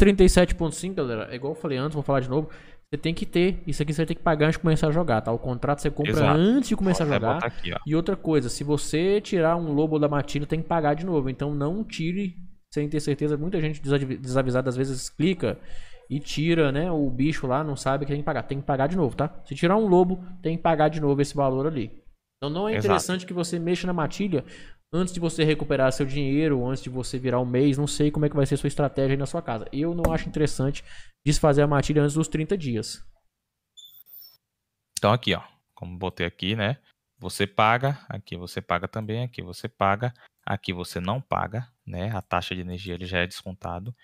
Speaker 1: 37.5, galera, é igual eu falei antes, vou falar de novo. Você tem que ter. Isso aqui você vai ter que pagar antes de começar a jogar, tá? O contrato você compra Exato. antes de começar a jogar. Aqui, e outra coisa, se você tirar um lobo da matilha, tem que pagar de novo. Então não tire sem ter certeza. Muita gente desavisada às vezes clica e tira, né? O bicho lá não sabe que tem que pagar. Tem que pagar de novo, tá? Se tirar um lobo, tem que pagar de novo esse valor ali. Então não é interessante Exato. que você mexa na matilha antes de você recuperar seu dinheiro, antes de você virar um mês, não sei como é que vai ser sua estratégia aí na sua casa. Eu não acho interessante desfazer a matilha antes dos 30 dias.
Speaker 2: Então aqui, ó, como botei aqui, né? Você paga, aqui você paga também, aqui você paga, aqui você não paga, né? A taxa de energia ele já é descontado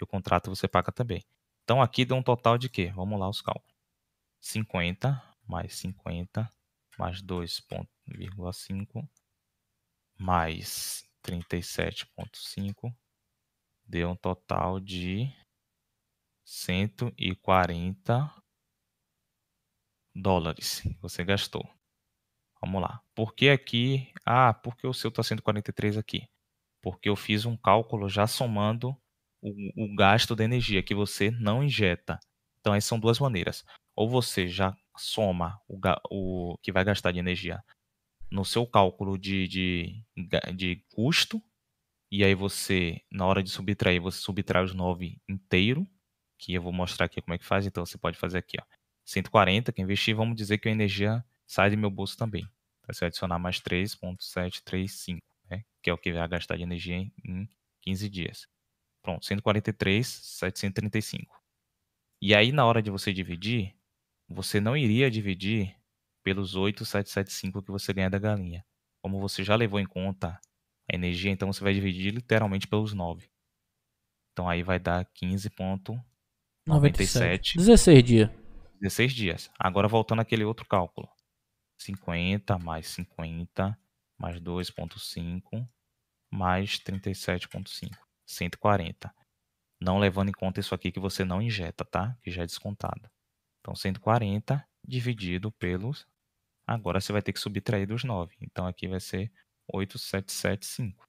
Speaker 2: e o contrato você paga também. Então aqui deu um total de quê? Vamos lá os cálculos. 50 mais 50 mais 2,5 mais 37,5 deu um total de 140 dólares você gastou. Vamos lá. Por que aqui? Ah, porque o seu está 143 aqui? Porque eu fiz um cálculo já somando o, o gasto de energia que você não injeta. Então, aí são duas maneiras. Ou você já soma o, o que vai gastar de energia no seu cálculo de, de, de custo, e aí você, na hora de subtrair, você subtrai os 9 inteiro, que eu vou mostrar aqui como é que faz, então você pode fazer aqui, ó, 140 que investi, vamos dizer que a energia sai do meu bolso também. Então, você vai adicionar mais 3.735, né, que é o que vai gastar de energia em, em 15 dias. Pronto, 143, 735. E aí, na hora de você dividir, você não iria dividir pelos 8,775 que você ganha da galinha. Como você já levou em conta a energia, então você vai dividir literalmente pelos 9. Então aí vai dar 15,97. 16 dias. 16 dias. Agora voltando àquele outro cálculo. 50 mais 50 mais 2,5 mais 37,5. 140. Não levando em conta isso aqui que você não injeta, tá? Que já é descontado. Então 140 dividido pelos Agora você vai ter que subtrair dos 9. Então aqui vai ser 8775.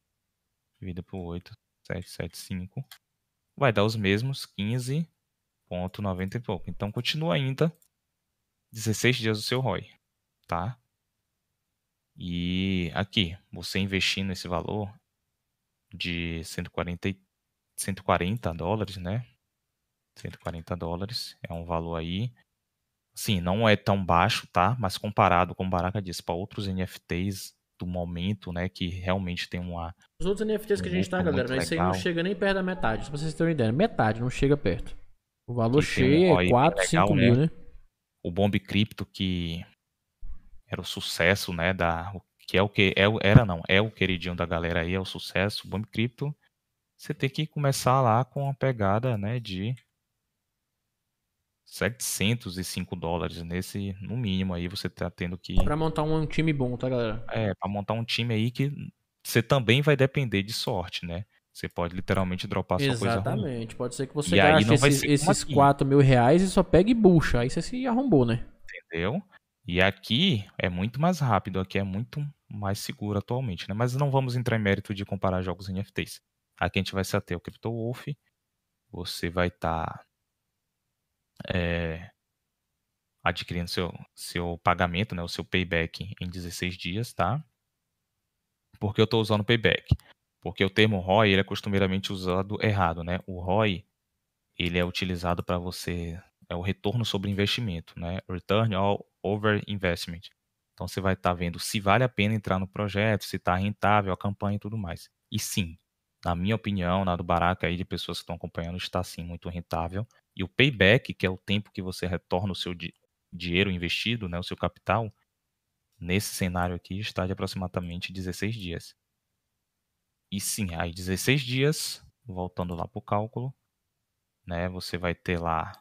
Speaker 2: Dividido por 8775. Vai dar os mesmos 15,90 e pouco. Então continua ainda 16 dias do seu ROI, tá? E aqui, você investindo esse valor de 140, 140 dólares, né? 140 dólares é um valor aí Sim, não é tão baixo, tá? Mas comparado, como o Baraka disse, para outros NFTs do momento, né, que realmente tem uma...
Speaker 1: Os outros NFTs que a gente tá, galera, mas né, isso aí não chega nem perto da metade, só pra vocês terem uma ideia. Metade, não chega perto. O valor né? cheio um, é 4, legal, 5 mil, né? né?
Speaker 2: O Bomb Cripto, que era o sucesso, né, da... Que é o que é, era não, é o queridinho da galera aí, é o sucesso, o Bomb Cripto. Você tem que começar lá com a pegada, né, de 705 dólares nesse, no mínimo aí você tá tendo que para
Speaker 1: montar um time bom, tá, galera?
Speaker 2: É, para montar um time aí que você também vai depender de sorte, né? Você pode literalmente dropar Exatamente. sua coisa Exatamente, pode ser que você e gaste aí esses, esses 4
Speaker 1: mil reais e só pegue bucha, aí você se arrombou, né? Entendeu?
Speaker 2: E aqui é muito mais rápido, aqui é muito mais seguro atualmente, né? Mas não vamos entrar em mérito de comparar jogos em NFTs. Aqui a gente vai se ater ao CryptoWolf, você vai estar tá é, adquirindo seu, seu pagamento, né, o seu payback em 16 dias, tá? Por que eu estou usando payback? Porque o termo ROI ele é costumeiramente usado errado, né? O ROI ele é utilizado para você é o retorno sobre investimento, né? Return over investment. Então você vai estar tá vendo se vale a pena entrar no projeto, se está rentável a campanha e tudo mais. E sim, na minha opinião, na do Baraka aí de pessoas que estão acompanhando, está sim muito rentável e o payback, que é o tempo que você retorna o seu di dinheiro investido, né, o seu capital, nesse cenário aqui está de aproximadamente 16 dias. E sim, aí 16 dias, voltando lá para o cálculo, né, você vai ter lá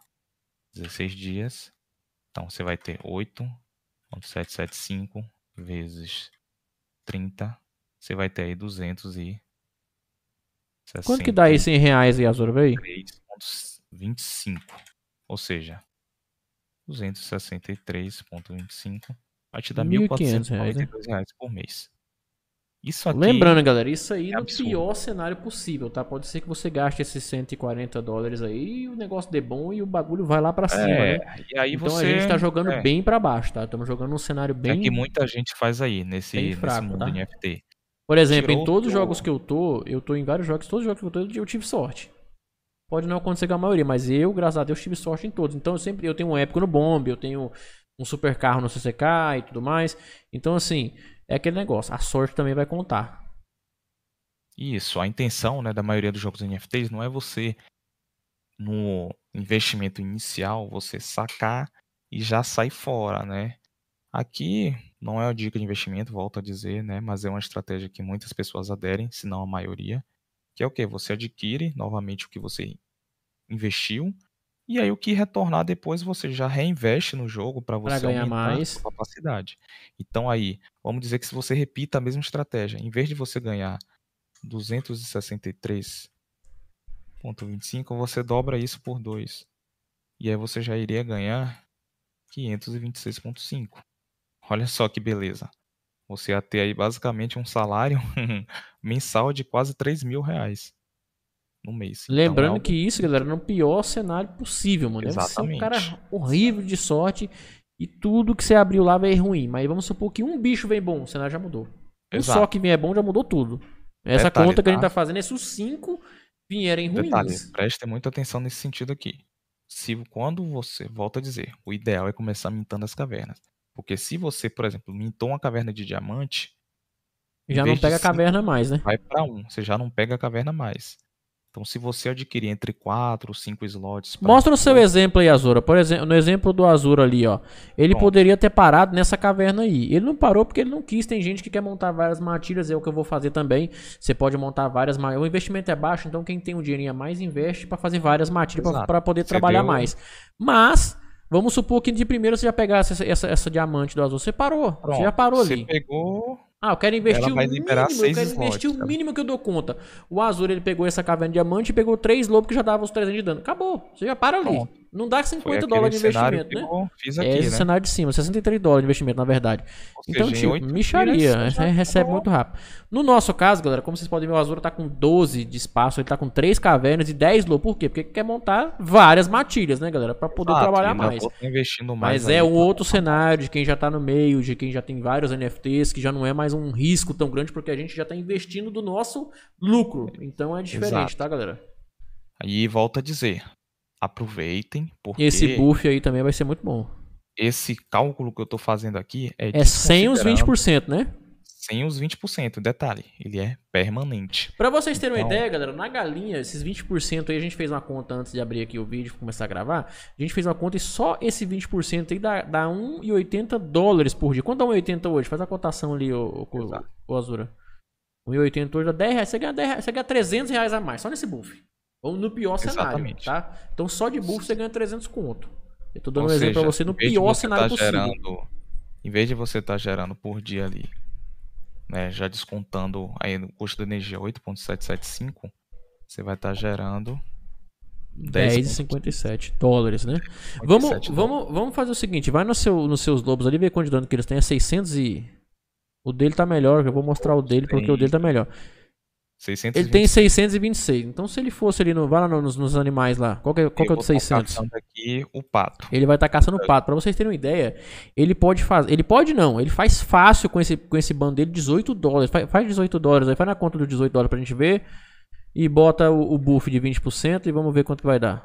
Speaker 2: 16 dias. Então você vai ter 8.775 vezes 30, você vai ter aí 260. Quanto que dá aí
Speaker 1: 100 reais aí, Azor, veio?
Speaker 2: 3. 25. Ou seja, 263,25 vai te dar R$ 1.442 reais por mês.
Speaker 1: Isso aqui Lembrando, galera, isso aí é no absurdo. pior cenário possível, tá? Pode ser que você gaste esses 140 dólares aí e o negócio dê bom e o bagulho vai lá para é, cima, é, né? E aí então você... a gente tá jogando é. bem para baixo, tá? Estamos jogando um cenário bem. É que muita
Speaker 2: gente faz aí nesse, fraco, nesse mundo tá? NFT.
Speaker 1: Por exemplo, Tirou em todos os jogos que eu tô, eu tô em vários jogos, todos os jogos que eu tô, eu tive sorte. Pode não acontecer com a maioria, mas eu, graças a Deus, tive sorte em todos. Então eu sempre eu tenho um épico no bomb, eu tenho um super carro no CCK e tudo mais. Então assim, é aquele negócio, a sorte também vai contar.
Speaker 2: Isso, a intenção, né, da maioria dos jogos NFTs não é você no investimento inicial você sacar e já sair fora, né? Aqui não é uma dica de investimento, volto a dizer, né? Mas é uma estratégia que muitas pessoas aderem, se não a maioria, que é o que você adquire novamente o que você investiu. E aí o que retornar depois você já reinveste no jogo para você pra ganhar aumentar mais. a sua capacidade. Então aí, vamos dizer que se você repita a mesma estratégia, em vez de você ganhar 263.25, você dobra isso por 2. E aí você já iria ganhar 526.5. Olha só que beleza. Você ia ter aí basicamente um salário mensal de quase 3 mil reais no mês. Então, Lembrando então, é
Speaker 1: que isso, galera, era é o pior cenário possível, mano. Exatamente. Deve ser um cara é horrível de sorte e tudo que você abriu lá vem ruim. Mas vamos supor que um bicho vem bom, o cenário já mudou. Exato. Um só que vier bom já mudou tudo. Essa Detalhe, conta que a gente tá, tá fazendo é se os cinco vierem ruins. Detalhe,
Speaker 2: preste muita atenção nesse sentido aqui. Se quando você, volta a dizer, o ideal é começar mintando as cavernas. Porque se você, por exemplo, mintou uma caverna de diamante,
Speaker 1: já não pega a caverna
Speaker 2: mais, né? Vai para um, você já não pega a caverna mais. Então, se você adquirir entre 4 ou 5 slots. Mostra o seu
Speaker 1: exemplo aí, Azura. Por exemplo, no exemplo do Azura ali, ó. Ele poderia ter parado nessa caverna aí. Ele não parou porque ele não quis. Tem gente que quer montar várias matilhas, é o que eu vou fazer também. Você pode montar várias O investimento é baixo, então quem tem um dinheirinho a mais investe para fazer várias matilhas para poder você trabalhar deu... mais. Mas. Vamos supor que de primeiro você já pegasse essa, essa, essa diamante do azul. Você parou. Pronto. Você já parou você ali. Você pegou, ah, eu quero investir Ela o mínimo, eu quero investir slots, o mínimo cara. que eu dou conta. O Azul, ele pegou essa caverna de diamante e pegou três lobos que já davam os 300 de dano. Acabou, você já para ali. Bom, não dá 50 dólares de investimento, né? É aqui, é esse né? cenário de cima, 63 dólares de investimento, na verdade. então, tipo, micharia, é, recebe tá muito rápido. No nosso caso, galera, como vocês podem ver, o Azul tá com 12 de espaço, ele tá com três cavernas e 10 lobos. Por quê? Porque quer montar várias matilhas, né, galera? Pra poder Exato, trabalhar mais. Investindo mais. Mas aí, é um tá outro cenário de quem já tá no meio, de quem já tem vários NFTs, que já não é mais mais um risco tão grande, porque a gente já está investindo do nosso lucro. É. Então é diferente, Exato. tá, galera?
Speaker 2: Aí volta a dizer, aproveitem,
Speaker 1: porque... Esse buff aí também vai ser muito bom.
Speaker 2: Esse cálculo que eu estou fazendo aqui é... É sem os 20%, né? sem os 20%, detalhe, ele é permanente. Para vocês terem então... uma ideia,
Speaker 1: galera, na galinha, esses 20% aí, a gente fez uma conta antes de abrir aqui o vídeo, começar a gravar, a gente fez uma conta e só esse 20% aí dá, dá 1,80 dólares por dia. Quanto dá 1,80 hoje? Faz a cotação ali, ô, ô, Exato. ô, Azura. 1,80 hoje dá 10 reais, você ganha, 10 você ganha 300 reais a mais, só nesse buff. Ou no pior Exatamente. cenário, tá? Então só de buff você ganha 300 conto. Eu tô dando Ou um seja, exemplo para você no pior tá cenário tá possível. Gerando,
Speaker 2: em vez de você estar tá gerando por dia ali né, já descontando aí o custo da energia 8.775, você vai estar tá gerando
Speaker 1: 10,57 dólares, né? vamos, dólares. vamos, vamos fazer o seguinte, vai no seu, nos seus lobos ali, ver quanto de dano que eles têm, é 600 e... O dele tá melhor, eu vou mostrar o dele, porque o dele tá melhor.
Speaker 2: 626. Ele tem
Speaker 1: 626. Então, se ele fosse ali no. Vai lá nos, nos animais lá. Qual que, é, qual que é o de 600? Tá aqui o pato. Ele vai estar tá caçando o pato. Pra vocês terem uma ideia, ele pode fazer. Ele pode não. Ele faz fácil com esse, com esse bando dele 18 dólares. Faz, faz 18 dólares aí. Faz na conta dos 18 dólares pra gente ver. E bota o, o buff de 20% e vamos ver quanto que vai dar.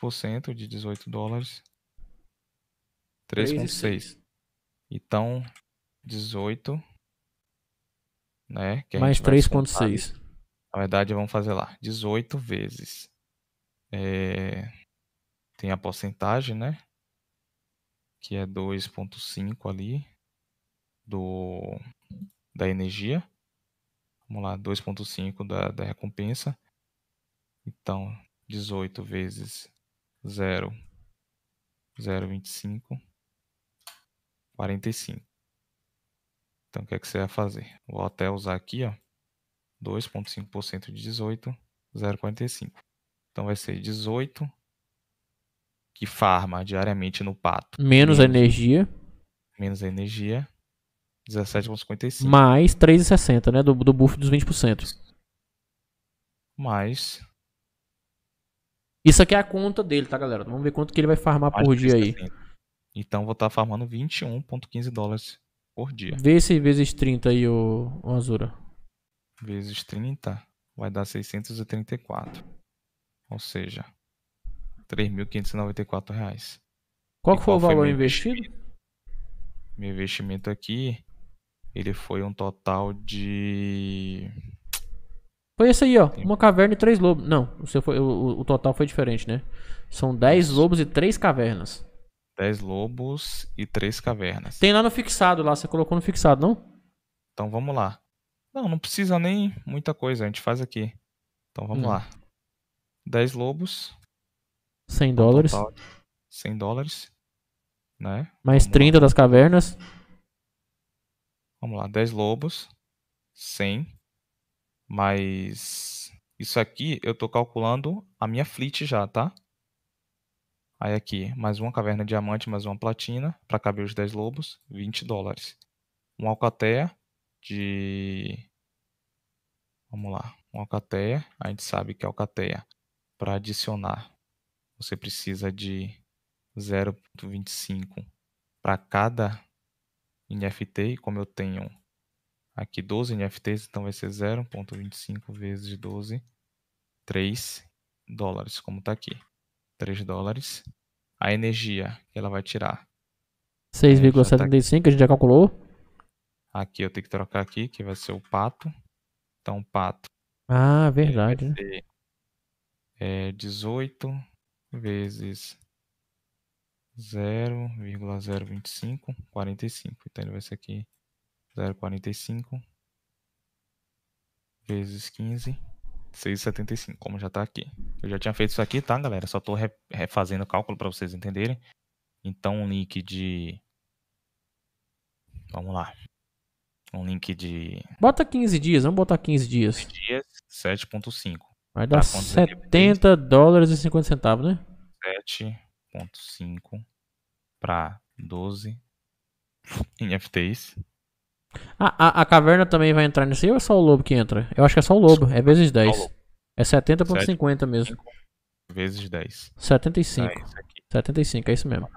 Speaker 2: 20% de 18 dólares. 3,6. Então, 18. Né, que Mais 3,6. Na verdade, vamos fazer lá, 18 vezes. É... Tem a porcentagem, né? Que é 2.5 ali do da energia. Vamos lá, 2.5 da, da recompensa. Então, 18 vezes 0, 0,25, 45. Então, o que, é que você vai fazer? Vou até usar aqui, ó. 2,5% de 18, 0,45. Então vai ser 18 que farma diariamente no pato. Menos, menos a energia. Menos a energia. 17,55. Mais
Speaker 1: 3,60, né? Do, do buff dos 20%. Mais. Isso aqui é a conta dele, tá, galera? Vamos ver quanto que ele vai farmar Mais por dia 60. aí. Então vou estar tá farmando 21,15 dólares por dia. Vê se vezes 30 aí, o, o Azura
Speaker 2: vezes 30 vai dar 634. Ou seja, 3.594 reais. Qual, qual foi o valor foi
Speaker 1: investido?
Speaker 2: Meu investimento aqui, ele foi um total
Speaker 1: de... Foi esse aí, ó. Uma caverna e três lobos. Não, o, seu foi, o, o total foi diferente, né? São 10 lobos e três cavernas.
Speaker 2: 10 lobos e três cavernas.
Speaker 1: Tem lá no fixado, lá. Você colocou no fixado, não?
Speaker 2: Então vamos lá. Não, não precisa nem muita coisa, a gente faz aqui. Então vamos hum. lá. 10 lobos.
Speaker 1: 100 dólares.
Speaker 2: 100 dólares. Né?
Speaker 1: Mais vamos 30 lá. das cavernas.
Speaker 2: Vamos lá, 10 lobos. 100. Mais. Isso aqui eu tô calculando a minha fleet já, tá? Aí aqui, mais uma caverna diamante, mais uma platina, para caber os 10 lobos, 20 dólares. Um alcateia de Vamos lá. Uma alcateia. A gente sabe que a alcateia, para adicionar, você precisa de 0,25 para cada NFT. Como eu tenho aqui 12 NFTs, então vai ser 0,25 vezes 12, 3 dólares, como está aqui. 3 dólares. A energia que ela vai tirar.
Speaker 1: 6,75 é, tá a gente já calculou.
Speaker 2: Aqui eu tenho que trocar aqui, que vai ser o pato tá um pato.
Speaker 1: Ah, verdade. Vai
Speaker 2: né? ser, é 18 vezes 0,025, 45. Então ele vai ser aqui 0,45 vezes 15, 6,75, como já tá aqui. Eu já tinha feito isso aqui, tá, galera? Só tô refazendo o cálculo para vocês entenderem. Então, o link
Speaker 1: de... Vamos lá um link de. Bota 15 dias, vamos botar 15 dias. 15
Speaker 2: dias, 7,5. Vai dar 70
Speaker 1: dólares e 50 centavos, né?
Speaker 2: 7,5 para 12 NFTs.
Speaker 1: Ah, a, a caverna também vai entrar nisso aí ou é só o lobo que entra? Eu acho que é só o lobo, é vezes 10. É 70,50 mesmo.
Speaker 2: Vezes 10.
Speaker 1: 75. 75, é isso mesmo.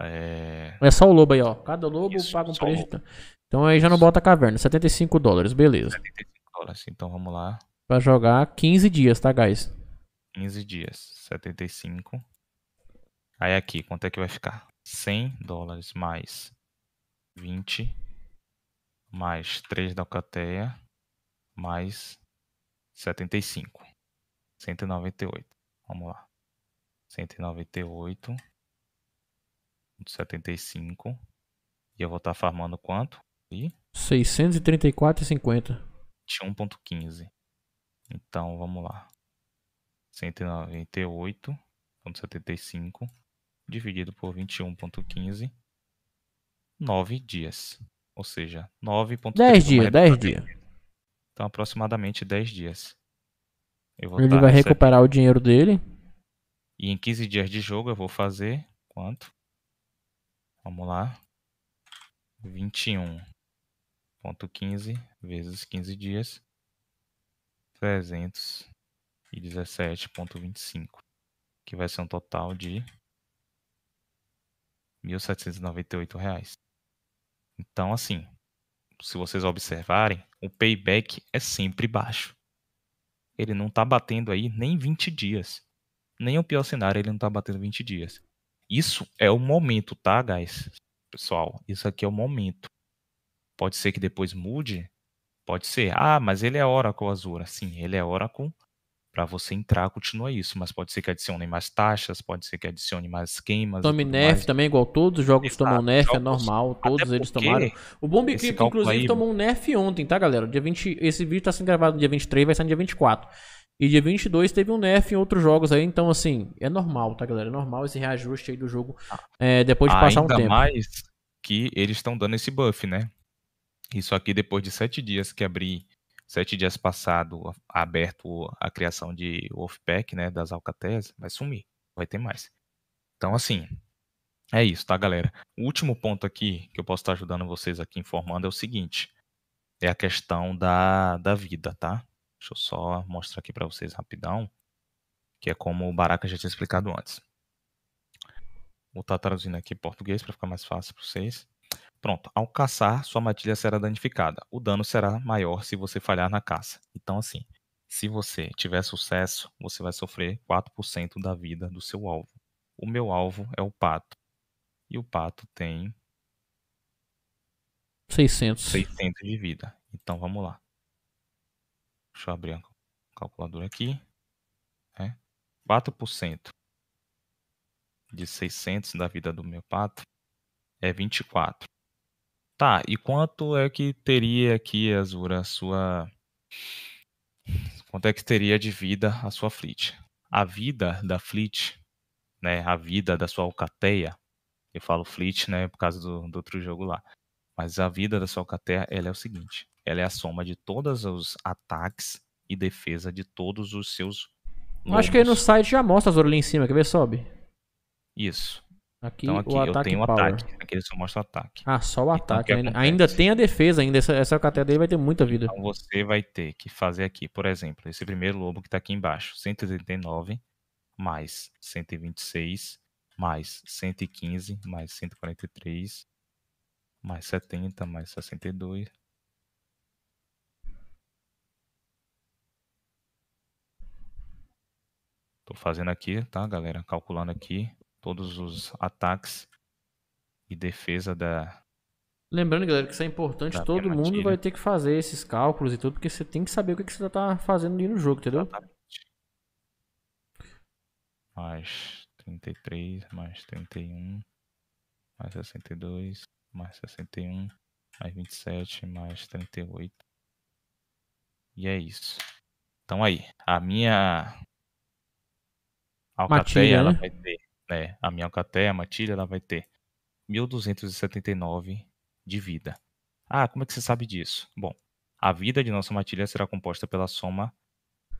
Speaker 1: É... é só o lobo aí, ó. Cada lobo Isso, paga um preço. Lobo. Então aí já não bota caverna. 75 dólares, beleza. 75
Speaker 2: dólares, então vamos lá.
Speaker 1: Pra jogar 15 dias, tá, guys?
Speaker 2: 15 dias. 75. Aí aqui, quanto é que vai ficar? 100 dólares mais 20 mais 3 da alcateia mais 75. 198. Vamos lá. 198 75. E eu vou estar tá farmando quanto? E...
Speaker 1: 634,50.
Speaker 2: 21,15. Então, vamos lá. 198,75 dividido por 21,15. 9 dias. Ou seja, 9.15. 10 dias, 10 dias. Então, aproximadamente 10 dias. Ele tá vai recuperar
Speaker 1: o dinheiro dele.
Speaker 2: E em 15 dias de jogo eu vou fazer quanto? Vamos lá. 21.15 vezes 15 dias. 317.25, que vai ser um total de R$ 1.798. Então, assim, se vocês observarem, o payback é sempre baixo. Ele não está batendo aí nem 20 dias. Nem o pior cenário, ele não está batendo 20 dias. Isso é o momento, tá, guys? Pessoal, isso aqui é o momento. Pode ser que depois mude. Pode ser. Ah, mas ele é Oracle Azura. Sim, ele é Oracle. Para você entrar, continua isso. Mas pode ser que adicione mais taxas, pode ser que adicione mais esquemas. Tome nerf mais. também,
Speaker 1: igual todos os jogos Exato, tomam nerf, é jogos, é normal. Todos eles tomaram. O Bomb Crypto, inclusive, aí... tomou um nerf ontem, tá, galera? Dia 20... Esse vídeo tá sendo gravado no dia 23, vai sair no dia 24. E dia 22 teve um nerf em outros jogos aí, então assim, é normal, tá galera? É normal esse reajuste aí do jogo ah, é, depois de Ainda passar um tempo. Ainda mais
Speaker 2: que eles estão dando esse buff, né? Isso aqui depois de sete dias que abri, sete dias passado, aberto a criação de Wolfpack, né, das Alcatéias, vai sumir, vai ter mais. Então assim, é isso, tá galera? O último ponto aqui que eu posso estar ajudando vocês aqui informando é o seguinte, é a questão da, da vida, tá? Deixa eu só mostrar aqui para vocês rapidão, que é como o Baraka já tinha explicado antes. Vou estar tá traduzindo aqui em português para ficar mais fácil para vocês. Pronto, ao caçar, sua matilha será danificada. O dano será maior se você falhar na caça. Então, assim, se você tiver sucesso, você vai sofrer 4% da vida do seu alvo. O meu alvo é o pato. E o pato tem
Speaker 1: 600. 600
Speaker 2: de vida. Então vamos lá. Deixa eu abrir a calculadora aqui. Né? 4% de 600 da vida do meu pato é 24. Tá, e quanto é que teria aqui, Azura, a sua. Quanto é que teria de vida a sua fleet? A vida da fleet, né? A vida da sua alcateia. Eu falo fleet, né? Por causa do, do outro jogo lá. Mas a vida da sua alcateia, ela é o seguinte: ela é a soma de todos os ataques e defesa de todos os seus.
Speaker 1: Lobos. Acho que aí no site já mostra as orelhas em cima, quer ver? Sobe.
Speaker 2: Isso. Aqui, então aqui eu tenho o ataque. Aqui ele só mostra o ataque.
Speaker 1: Ah, só o então, ataque. O ainda tem a defesa, ainda. Essa, essa categoria dele vai ter muita vida. Então
Speaker 2: você vai ter que fazer aqui, por exemplo, esse primeiro lobo que tá aqui embaixo. 139 mais 126 mais 115 mais 143 mais 70 mais 62 Estou fazendo aqui, tá, galera? Calculando aqui todos os ataques e defesa da.
Speaker 1: Lembrando, galera, que isso é importante. Todo mundo vai ter que fazer esses cálculos e tudo, porque você tem que saber o que, que você está fazendo ali no jogo, entendeu? Exatamente.
Speaker 2: Mais 33, mais 31, mais 62, mais 61, mais 27, mais 38. E é isso. Então aí, a minha alcateia, ela né? vai ter. Né, a minha alcateia, a matilha, ela vai ter 1279 de vida. Ah, como é que você sabe disso? Bom, a vida de nossa matilha será composta pela soma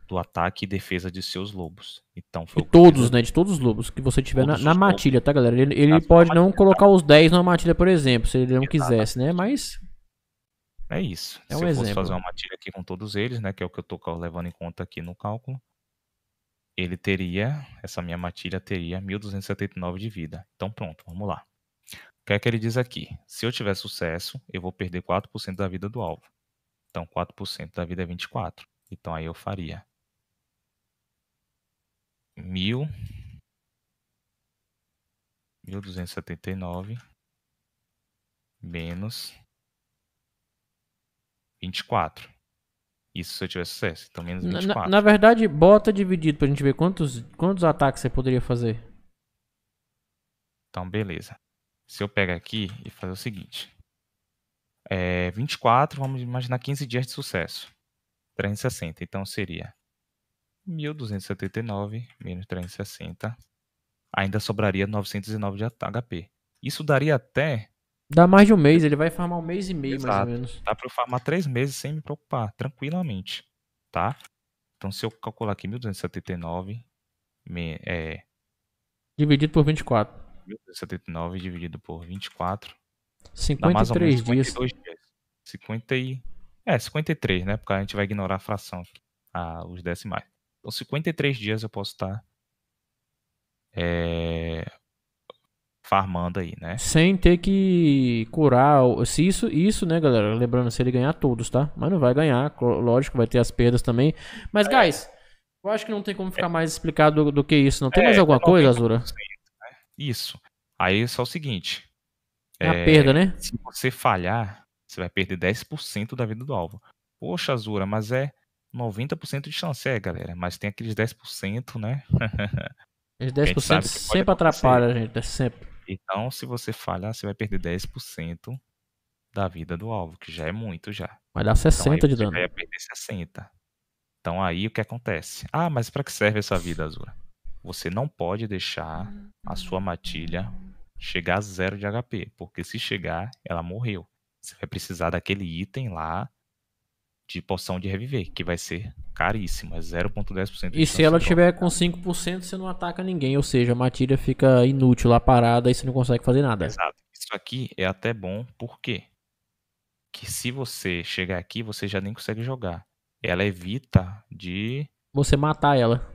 Speaker 2: do ataque e defesa de seus lobos. Então foi todos,
Speaker 1: né? De todos os lobos que você tiver na, na matilha, lobos, tá, galera? Ele, ele pode não tá? colocar tá? os 10 na matilha, por exemplo, se ele não Exato. quisesse, né? Mas é isso. É um eu exemplo. fosse fazer uma
Speaker 2: matilha aqui com todos eles, né, que é o que eu tô levando em conta aqui no cálculo, ele teria, essa minha matilha teria 1279 de vida. Então pronto, vamos lá. O que é que ele diz aqui? Se eu tiver sucesso, eu vou perder 4% da vida do alvo. Então 4% da vida é 24. Então aí eu faria 1279 menos 24. Isso se eu tivesse sucesso. Então menos 24. Na,
Speaker 1: na verdade, bota dividido pra gente ver quantos, quantos ataques você poderia fazer.
Speaker 2: Então, beleza. Se eu pegar aqui e fazer o seguinte. É, 24, vamos imaginar 15 dias de sucesso. 360. Então seria 1279 menos 360. Ainda sobraria 909 de HP.
Speaker 1: Isso daria até Dá mais de um mês, ele vai farmar um mês e meio, Exato. mais ou
Speaker 2: menos. Dá pra eu farmar três meses sem me preocupar, tranquilamente, tá? Então, se eu calcular aqui 1279, me, é...
Speaker 1: Dividido por 24.
Speaker 2: 1279 dividido por 24. 53 dá mais dias. dias. 50 e... É, 53, né? Porque a gente vai ignorar a fração, a, os decimais. Então, 53 dias eu posso estar tá, é, farmando
Speaker 1: aí, né? Sem ter que curar. Se isso, isso, né, galera? Lembrando, se ele ganhar todos, tá? Mas não vai ganhar, lógico, vai ter as perdas também. Mas, é. guys, eu acho que não tem como ficar é. mais explicado do, do, que isso. Não tem é, mais alguma coisa, Azura? Né? Isso. Aí é só o
Speaker 2: seguinte. É a é, perda, né? Se você falhar, você vai perder 10% da vida do alvo. Poxa, Azura, mas é 90% de chance, é, galera. Mas tem aqueles 10%, né? Aqueles 10% sempre atrapalha
Speaker 1: a gente, é sempre. Então,
Speaker 2: se você falhar, você vai perder 10% da vida do alvo, que já é muito já. Vai dar 60 então, de dano. Vai perder 60. Então aí o que acontece? Ah, mas para que serve essa vida, azul Você não pode deixar a sua matilha chegar a zero de HP, porque se chegar, ela morreu. Você vai precisar daquele item lá de poção de reviver, que vai ser caríssima, 0,10%. E se ela tiver
Speaker 1: com 5%, você não ataca ninguém, ou seja, a matilha fica inútil lá parada e você não consegue fazer nada. Exato.
Speaker 2: Isso aqui é até bom, por quê? Que se você chegar aqui, você já nem consegue jogar. Ela evita de.
Speaker 1: Você matar ela.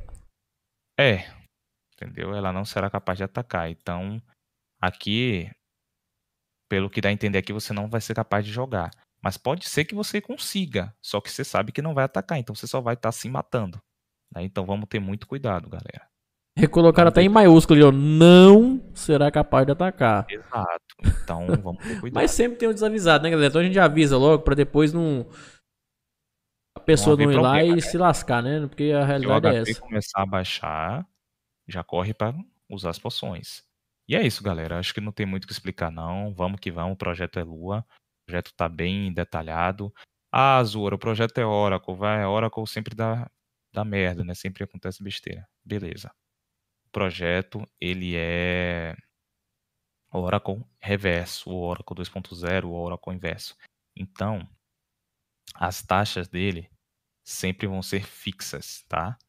Speaker 2: É. Entendeu? Ela não será capaz de atacar. Então, aqui, pelo que dá a entender aqui, você não vai ser capaz de jogar. Mas pode ser que você consiga, só que você sabe que não vai atacar, então você só vai estar tá se matando. Né? Então vamos ter muito
Speaker 1: cuidado, galera. Recolocaram até em maiúsculo, ó, não será capaz de atacar. Exato. Então vamos ter cuidado. Mas sempre tem um desavisado, né, galera? Então a gente avisa logo para depois não a pessoa não, não ir lá e né? se lascar, né? Porque a realidade é essa.
Speaker 2: começar a baixar, já corre para usar as poções. E é isso, galera. Acho que não tem muito o que explicar não. Vamos que vamos, o projeto é lua. O projeto está bem detalhado. Ah, Azura, o projeto é Oracle, vai, Oracle sempre dá, dá merda, né? Sempre acontece besteira. Beleza. O projeto, ele é Oracle reverso, o Oracle 2.0, o Oracle inverso. Então, as taxas dele sempre vão ser fixas, tá?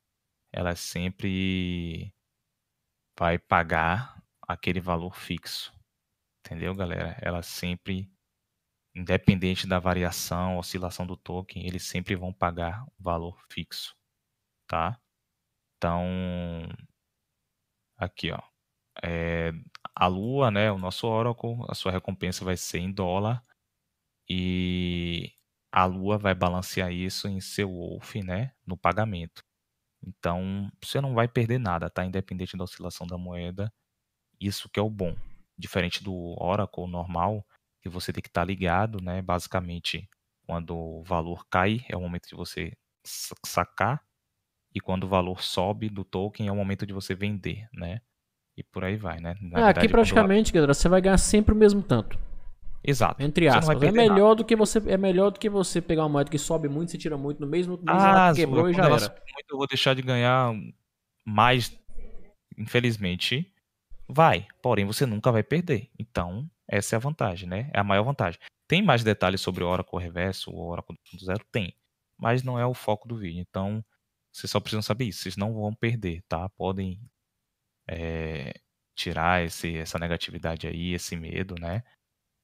Speaker 2: Ela sempre vai pagar aquele valor fixo. Entendeu, galera? Ela sempre independente da variação, oscilação do token, eles sempre vão pagar um valor fixo, tá? Então, aqui, ó, é, a Lua, né, o nosso Oracle, a sua recompensa vai ser em dólar e a Lua vai balancear isso em seu Wolf, né, no pagamento. Então, você não vai perder nada, tá? Independente da oscilação da moeda, isso que é o bom. Diferente do Oracle normal, que você tem que estar tá ligado, né? Basicamente, quando o valor cai, é o momento de você sacar, e quando o valor sobe do token, é o momento de você vender, né? E por aí vai, né? Na ah, verdade, aqui praticamente,
Speaker 1: quando... galera, você vai ganhar sempre o mesmo tanto. Exato. Entre aspas. É melhor, do que você, é melhor do que você pegar uma moeda que sobe muito, você tira muito no mesmo, mesmo ah, quebrou e já era. Muito, eu vou deixar de ganhar
Speaker 2: mais, infelizmente. Vai, porém você nunca vai perder. Então, essa é a vantagem, né? É a maior vantagem. Tem mais detalhes sobre o Oracle Reverso, o Oracle 2.0? Tem. Mas não é o foco do vídeo. Então, vocês só precisam saber isso. Vocês não vão perder, tá? Podem é, tirar esse, essa negatividade aí, esse medo, né?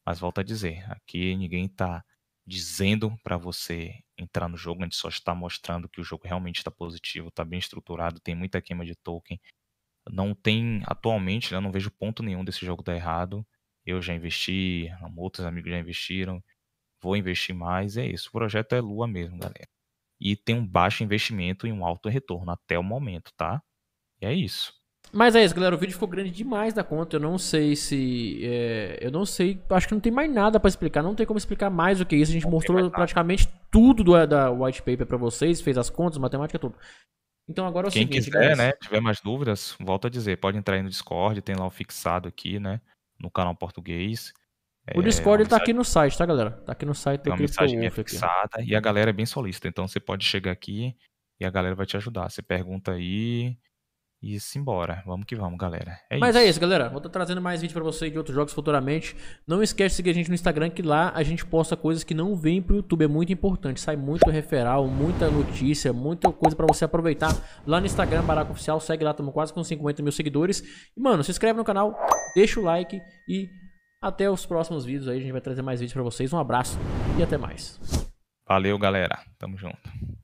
Speaker 2: Mas volta a dizer, aqui ninguém está dizendo para você entrar no jogo, a gente só está mostrando que o jogo realmente está positivo, está bem estruturado, tem muita queima de token. Não tem, atualmente, né, eu não vejo ponto nenhum desse jogo dar errado. Eu já investi, outros amigos já investiram, vou investir mais, é isso. O projeto é lua mesmo, galera. E tem um baixo investimento e um alto retorno até o momento, tá? E é isso.
Speaker 1: Mas é isso, galera. O vídeo ficou grande demais da conta. Eu não sei se. É... eu não sei. Acho que não tem mais nada para explicar. Não tem como explicar mais o que é isso. A gente não mostrou praticamente tudo do, da white paper para vocês. Fez as contas, matemática, tudo. Então agora é o Quem seguinte, quiser, galera... né?
Speaker 2: Tiver mais dúvidas, volta a dizer. Pode entrar aí no Discord. Tem lá o fixado aqui, né? no canal português. O é, Discord está aqui
Speaker 1: no site, tá, galera? Está aqui no site tem que uma mensagem é fixada
Speaker 2: aqui. e a galera é bem solista. Então você pode chegar aqui e a galera vai te ajudar. Você pergunta aí, e simbora. Vamos que vamos, galera. É Mas é isso. é isso,
Speaker 1: galera. Vou estar tá trazendo mais vídeo para vocês de outros jogos futuramente. Não esquece de seguir a gente no Instagram, que lá a gente posta coisas que não vêm pro YouTube. É muito importante. Sai muito referral, muita notícia, muita coisa para você aproveitar. Lá no Instagram, Baraco Oficial. Segue lá, estamos quase com 50 mil seguidores. E, mano, se inscreve no canal, deixa o like e até os próximos vídeos aí. A gente vai trazer mais vídeos para vocês. Um abraço e até mais.
Speaker 2: Valeu, galera. Tamo junto.